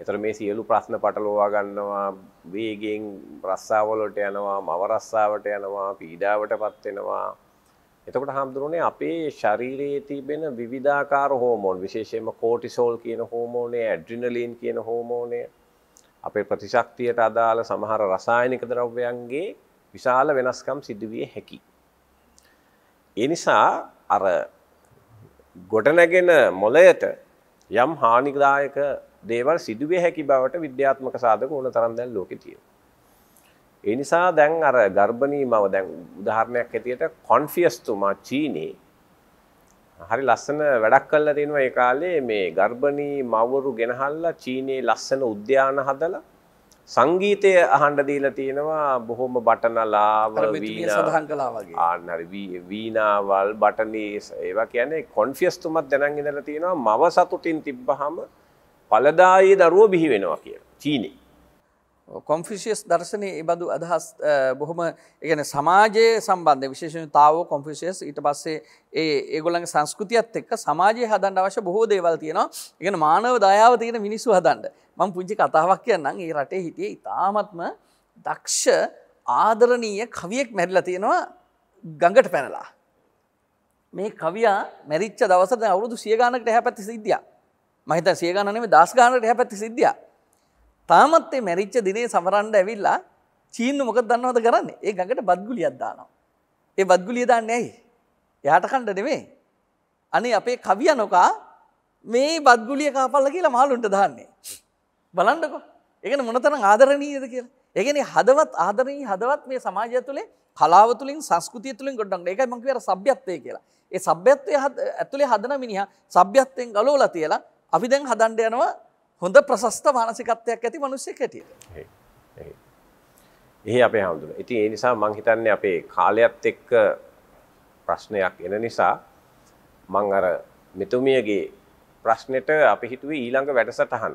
එතර මේ සියලු ප්‍රශ්න පටලවා ගන්නවා වේගෙන් රස්සාවලට යනවා මව රස්සාවට යනවා පීඩාවට පත් වෙනවා එතකොට හාමුදුරුවනේ අපේ ශරීරයේ තිබෙන විවිධාකාර හෝමෝන් විශේෂයෙන්ම කෝටිසෝල් කියන හෝමෝනය, ඇඩ්‍රිනලින් කියන හෝමෝනය අපේ ප්‍රතිශක්තියට අදාළ සමහර රසායනික ද්‍රව්‍යයන්ගේ විශාල වෙනස්කම් සිදුවිය හැකි. ඒ නිසා අර ගොඩනැගෙන මොළයට යම් හානිදායක දේවල් සිදුවිය හැකි බවට විද්‍යාත්මක සාධක ඕන තරම් දැන් ලෝකේ තියෙනවා. ඒ නිසා දැන් අර ගර්භණී මව දැන් උදාහරණයක් ඇටියට කොන්ෆියස් තුමා චීනේ හරි ලස්සන වැඩක් කරලා තිනවා ඒ කාලේ මේ ගර්භණී මවවරු ගෙනහල්ලා චීනේ ලස්සන උද්‍යාන හදලා සංගීතය අහන්න දීලා තියෙනවා බොහොම බටනලාව වීණා සඳහන් කළා වගේ. ආන්න හරි වීණාවල් බටනී ඒවා කියන්නේ කොන්ෆියස් තුමත් දැනන් ඉඳලා තියෙනවා මව සතුටින් තිබ්බහම ඵලදායී දරුවෝ බිහි වෙනවා කියලා. චීනේ. කොන්ෆිසිියස් දර්ශනය එබඳු අදහස් බොහොම එකන සමාජයේ සම්බන්ධ විශේෂණ තාව කොන්ෆිසිියස් ඊට පස්සේ ඒ ඒගොලන් සංස්කෘතියත් එක්ක සමාජය හදන්න අවශ්‍ය බොහෝ දේවල් තියෙනවා එකන මානව දයාව තියෙන මිනිස්සු හදන්ඩ මං පුංචි කතාවක් කියන්නම් ඒ රටේ හිටිය ඉතාමත්ම දක්ෂ ආදරණීය කවියෙක් මැරිලා තියෙනවා ගඟට පැනලා. මේ කවයා මැරිච්ච දවසද අවුරුදු සියගානකට හැපැත්ති සිද්ධිය මහිත සියගානනෙම දස්ගානට හැපැත්ති සිද්ධියා තාමත්තේ මැරිච්ච දිනේ සමරන්ඩ ඇවිල්ලා චීන්න මොකක් දන්නවද කරන්න ඒ ගඟට බද්ගුලියක් දානවා. ඒ බද්ගුලිය දාන්න ඇයි. එයාට කණ්ඩ නෙමේ. අනේ අපේ කවිය නොකා මේ බද්ගුලිය කාපල්ල කියලා මාලුන්ට දාන්නේ. බලන්ඩකො එකන මොනතරම් ආදරණීයද කියලා. ඒගැන හදවත් ආදරී හදවත් මේ සමාජය තුළේ කලාව තුළින් සංස්කෘතිය තුළින් ගොඩක් එකයි මංකවර සභ්‍යත්වය කියලා. ඒ සභ්‍යත්වය ඇතුළේ හදන මිනිහ සභ්‍යත්වයෙන් ගලෝල තියලා අපි දැන් හදන්ඩ යනවා හොඳ ප්‍රසස්ත මානසිකත්වයක් ඇති මනුස්සෙක් හැටියට. එහි අපේ හාමුදුර ඉති ඒ නිසා මං හිතන්නේ අපේ කාලයක්ත් එක්ක ප්‍රශ්නයක් එන නිසා මං අර මෙතුමියගේ ප්‍රශ්නෙට අපි හිතුවේ ඊළඟ වැඩසටහන.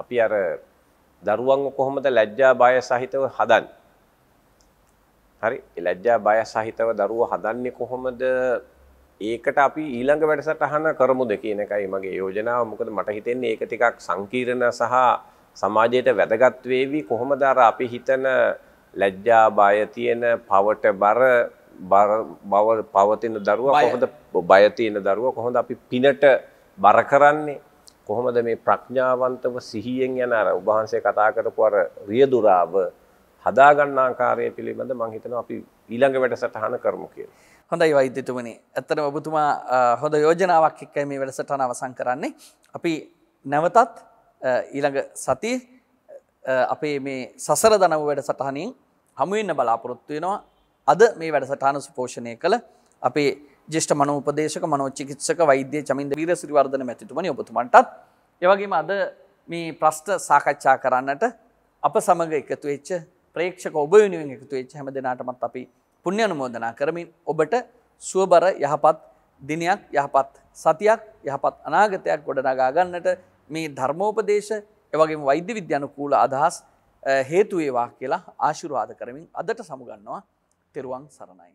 අපි අර දරුවන්ව කොහොමද ලැජ්ජා බය සහිතව හදන්නේ? හරි, ලැජ්ජා බය සහිතව දරුවෝ හදන්නේ කොහොමද? ඒකට අපි ඊළඟ වැඩසටහන කරමුද කියන එකයි මගේ යෝජනාව. මොකද මට හිතෙන්නේ ඒක ටිකක් සංකීර්ණ සහ සමාජයට වැදගත් වේවි කොහොමද අර අපි හිතන ලැජ්ජා බය තියෙන පවට බර බව පවතින දරුවා කොහොමද බය තියෙන දරුවා කොහොමද අපි පිනට බර කරන්නේ කොහොමද මේ ප්‍රඥාවන්තව සිහියෙන් යන අර උභාන්සේ කතා කරපු අර රියදුරාව හදාගන්න ආකාරය පිළිබඳ මම හිතනවා අපි ඊළඟ වැඩසටහන කරමු කියලා හොඳයි වෛද්‍යතුමනේ ඇත්තන ඔබතුමා හොඳ යෝජනාවක් එක්කයි මේ වැඩසටන අවසං කරන්නේ. අපි නැවතත් ඊළඟ සති අපේ මේ සසර දනව වැඩ සටහනින් හමුවෙන්න බලාපොරොත්තු වෙනවා අද මේ වැඩසටහන සුපෝෂණය කළ අපේ ජෙෂ්ට මනෝපදේශක මනෝචිකිත්සක වෛද්‍ය චමින්ද වීරසිරිවර්ධන මැතිතුමනි ඔබතුමන්ටත් එවගේම අද මේ ප්‍රශ්ට සාකච්ඡා කරන්නට අප සමඟ එකතු වෙච්ච ප්‍රේක්ෂක ඔබ වෙනුවෙන් එකතු වෙච්ච හැම දෙනාටමත් අපි පුුණ්‍ය අනුමෝදනා කරමින් ඔබට සුවබර යහපත් දිනයක් යහපත් සතියක් යහපත් අනාගතයක් ගොඩනගාගන්නට මේ ධර්මෝපදේශ එවගේ වෛද්‍ය විද්‍යානුකූල අදහස් හේතුවේවා කියලා ආශිරවාද කරමින් අදට සමුගන්නවා තෙරුවන් සරණයි.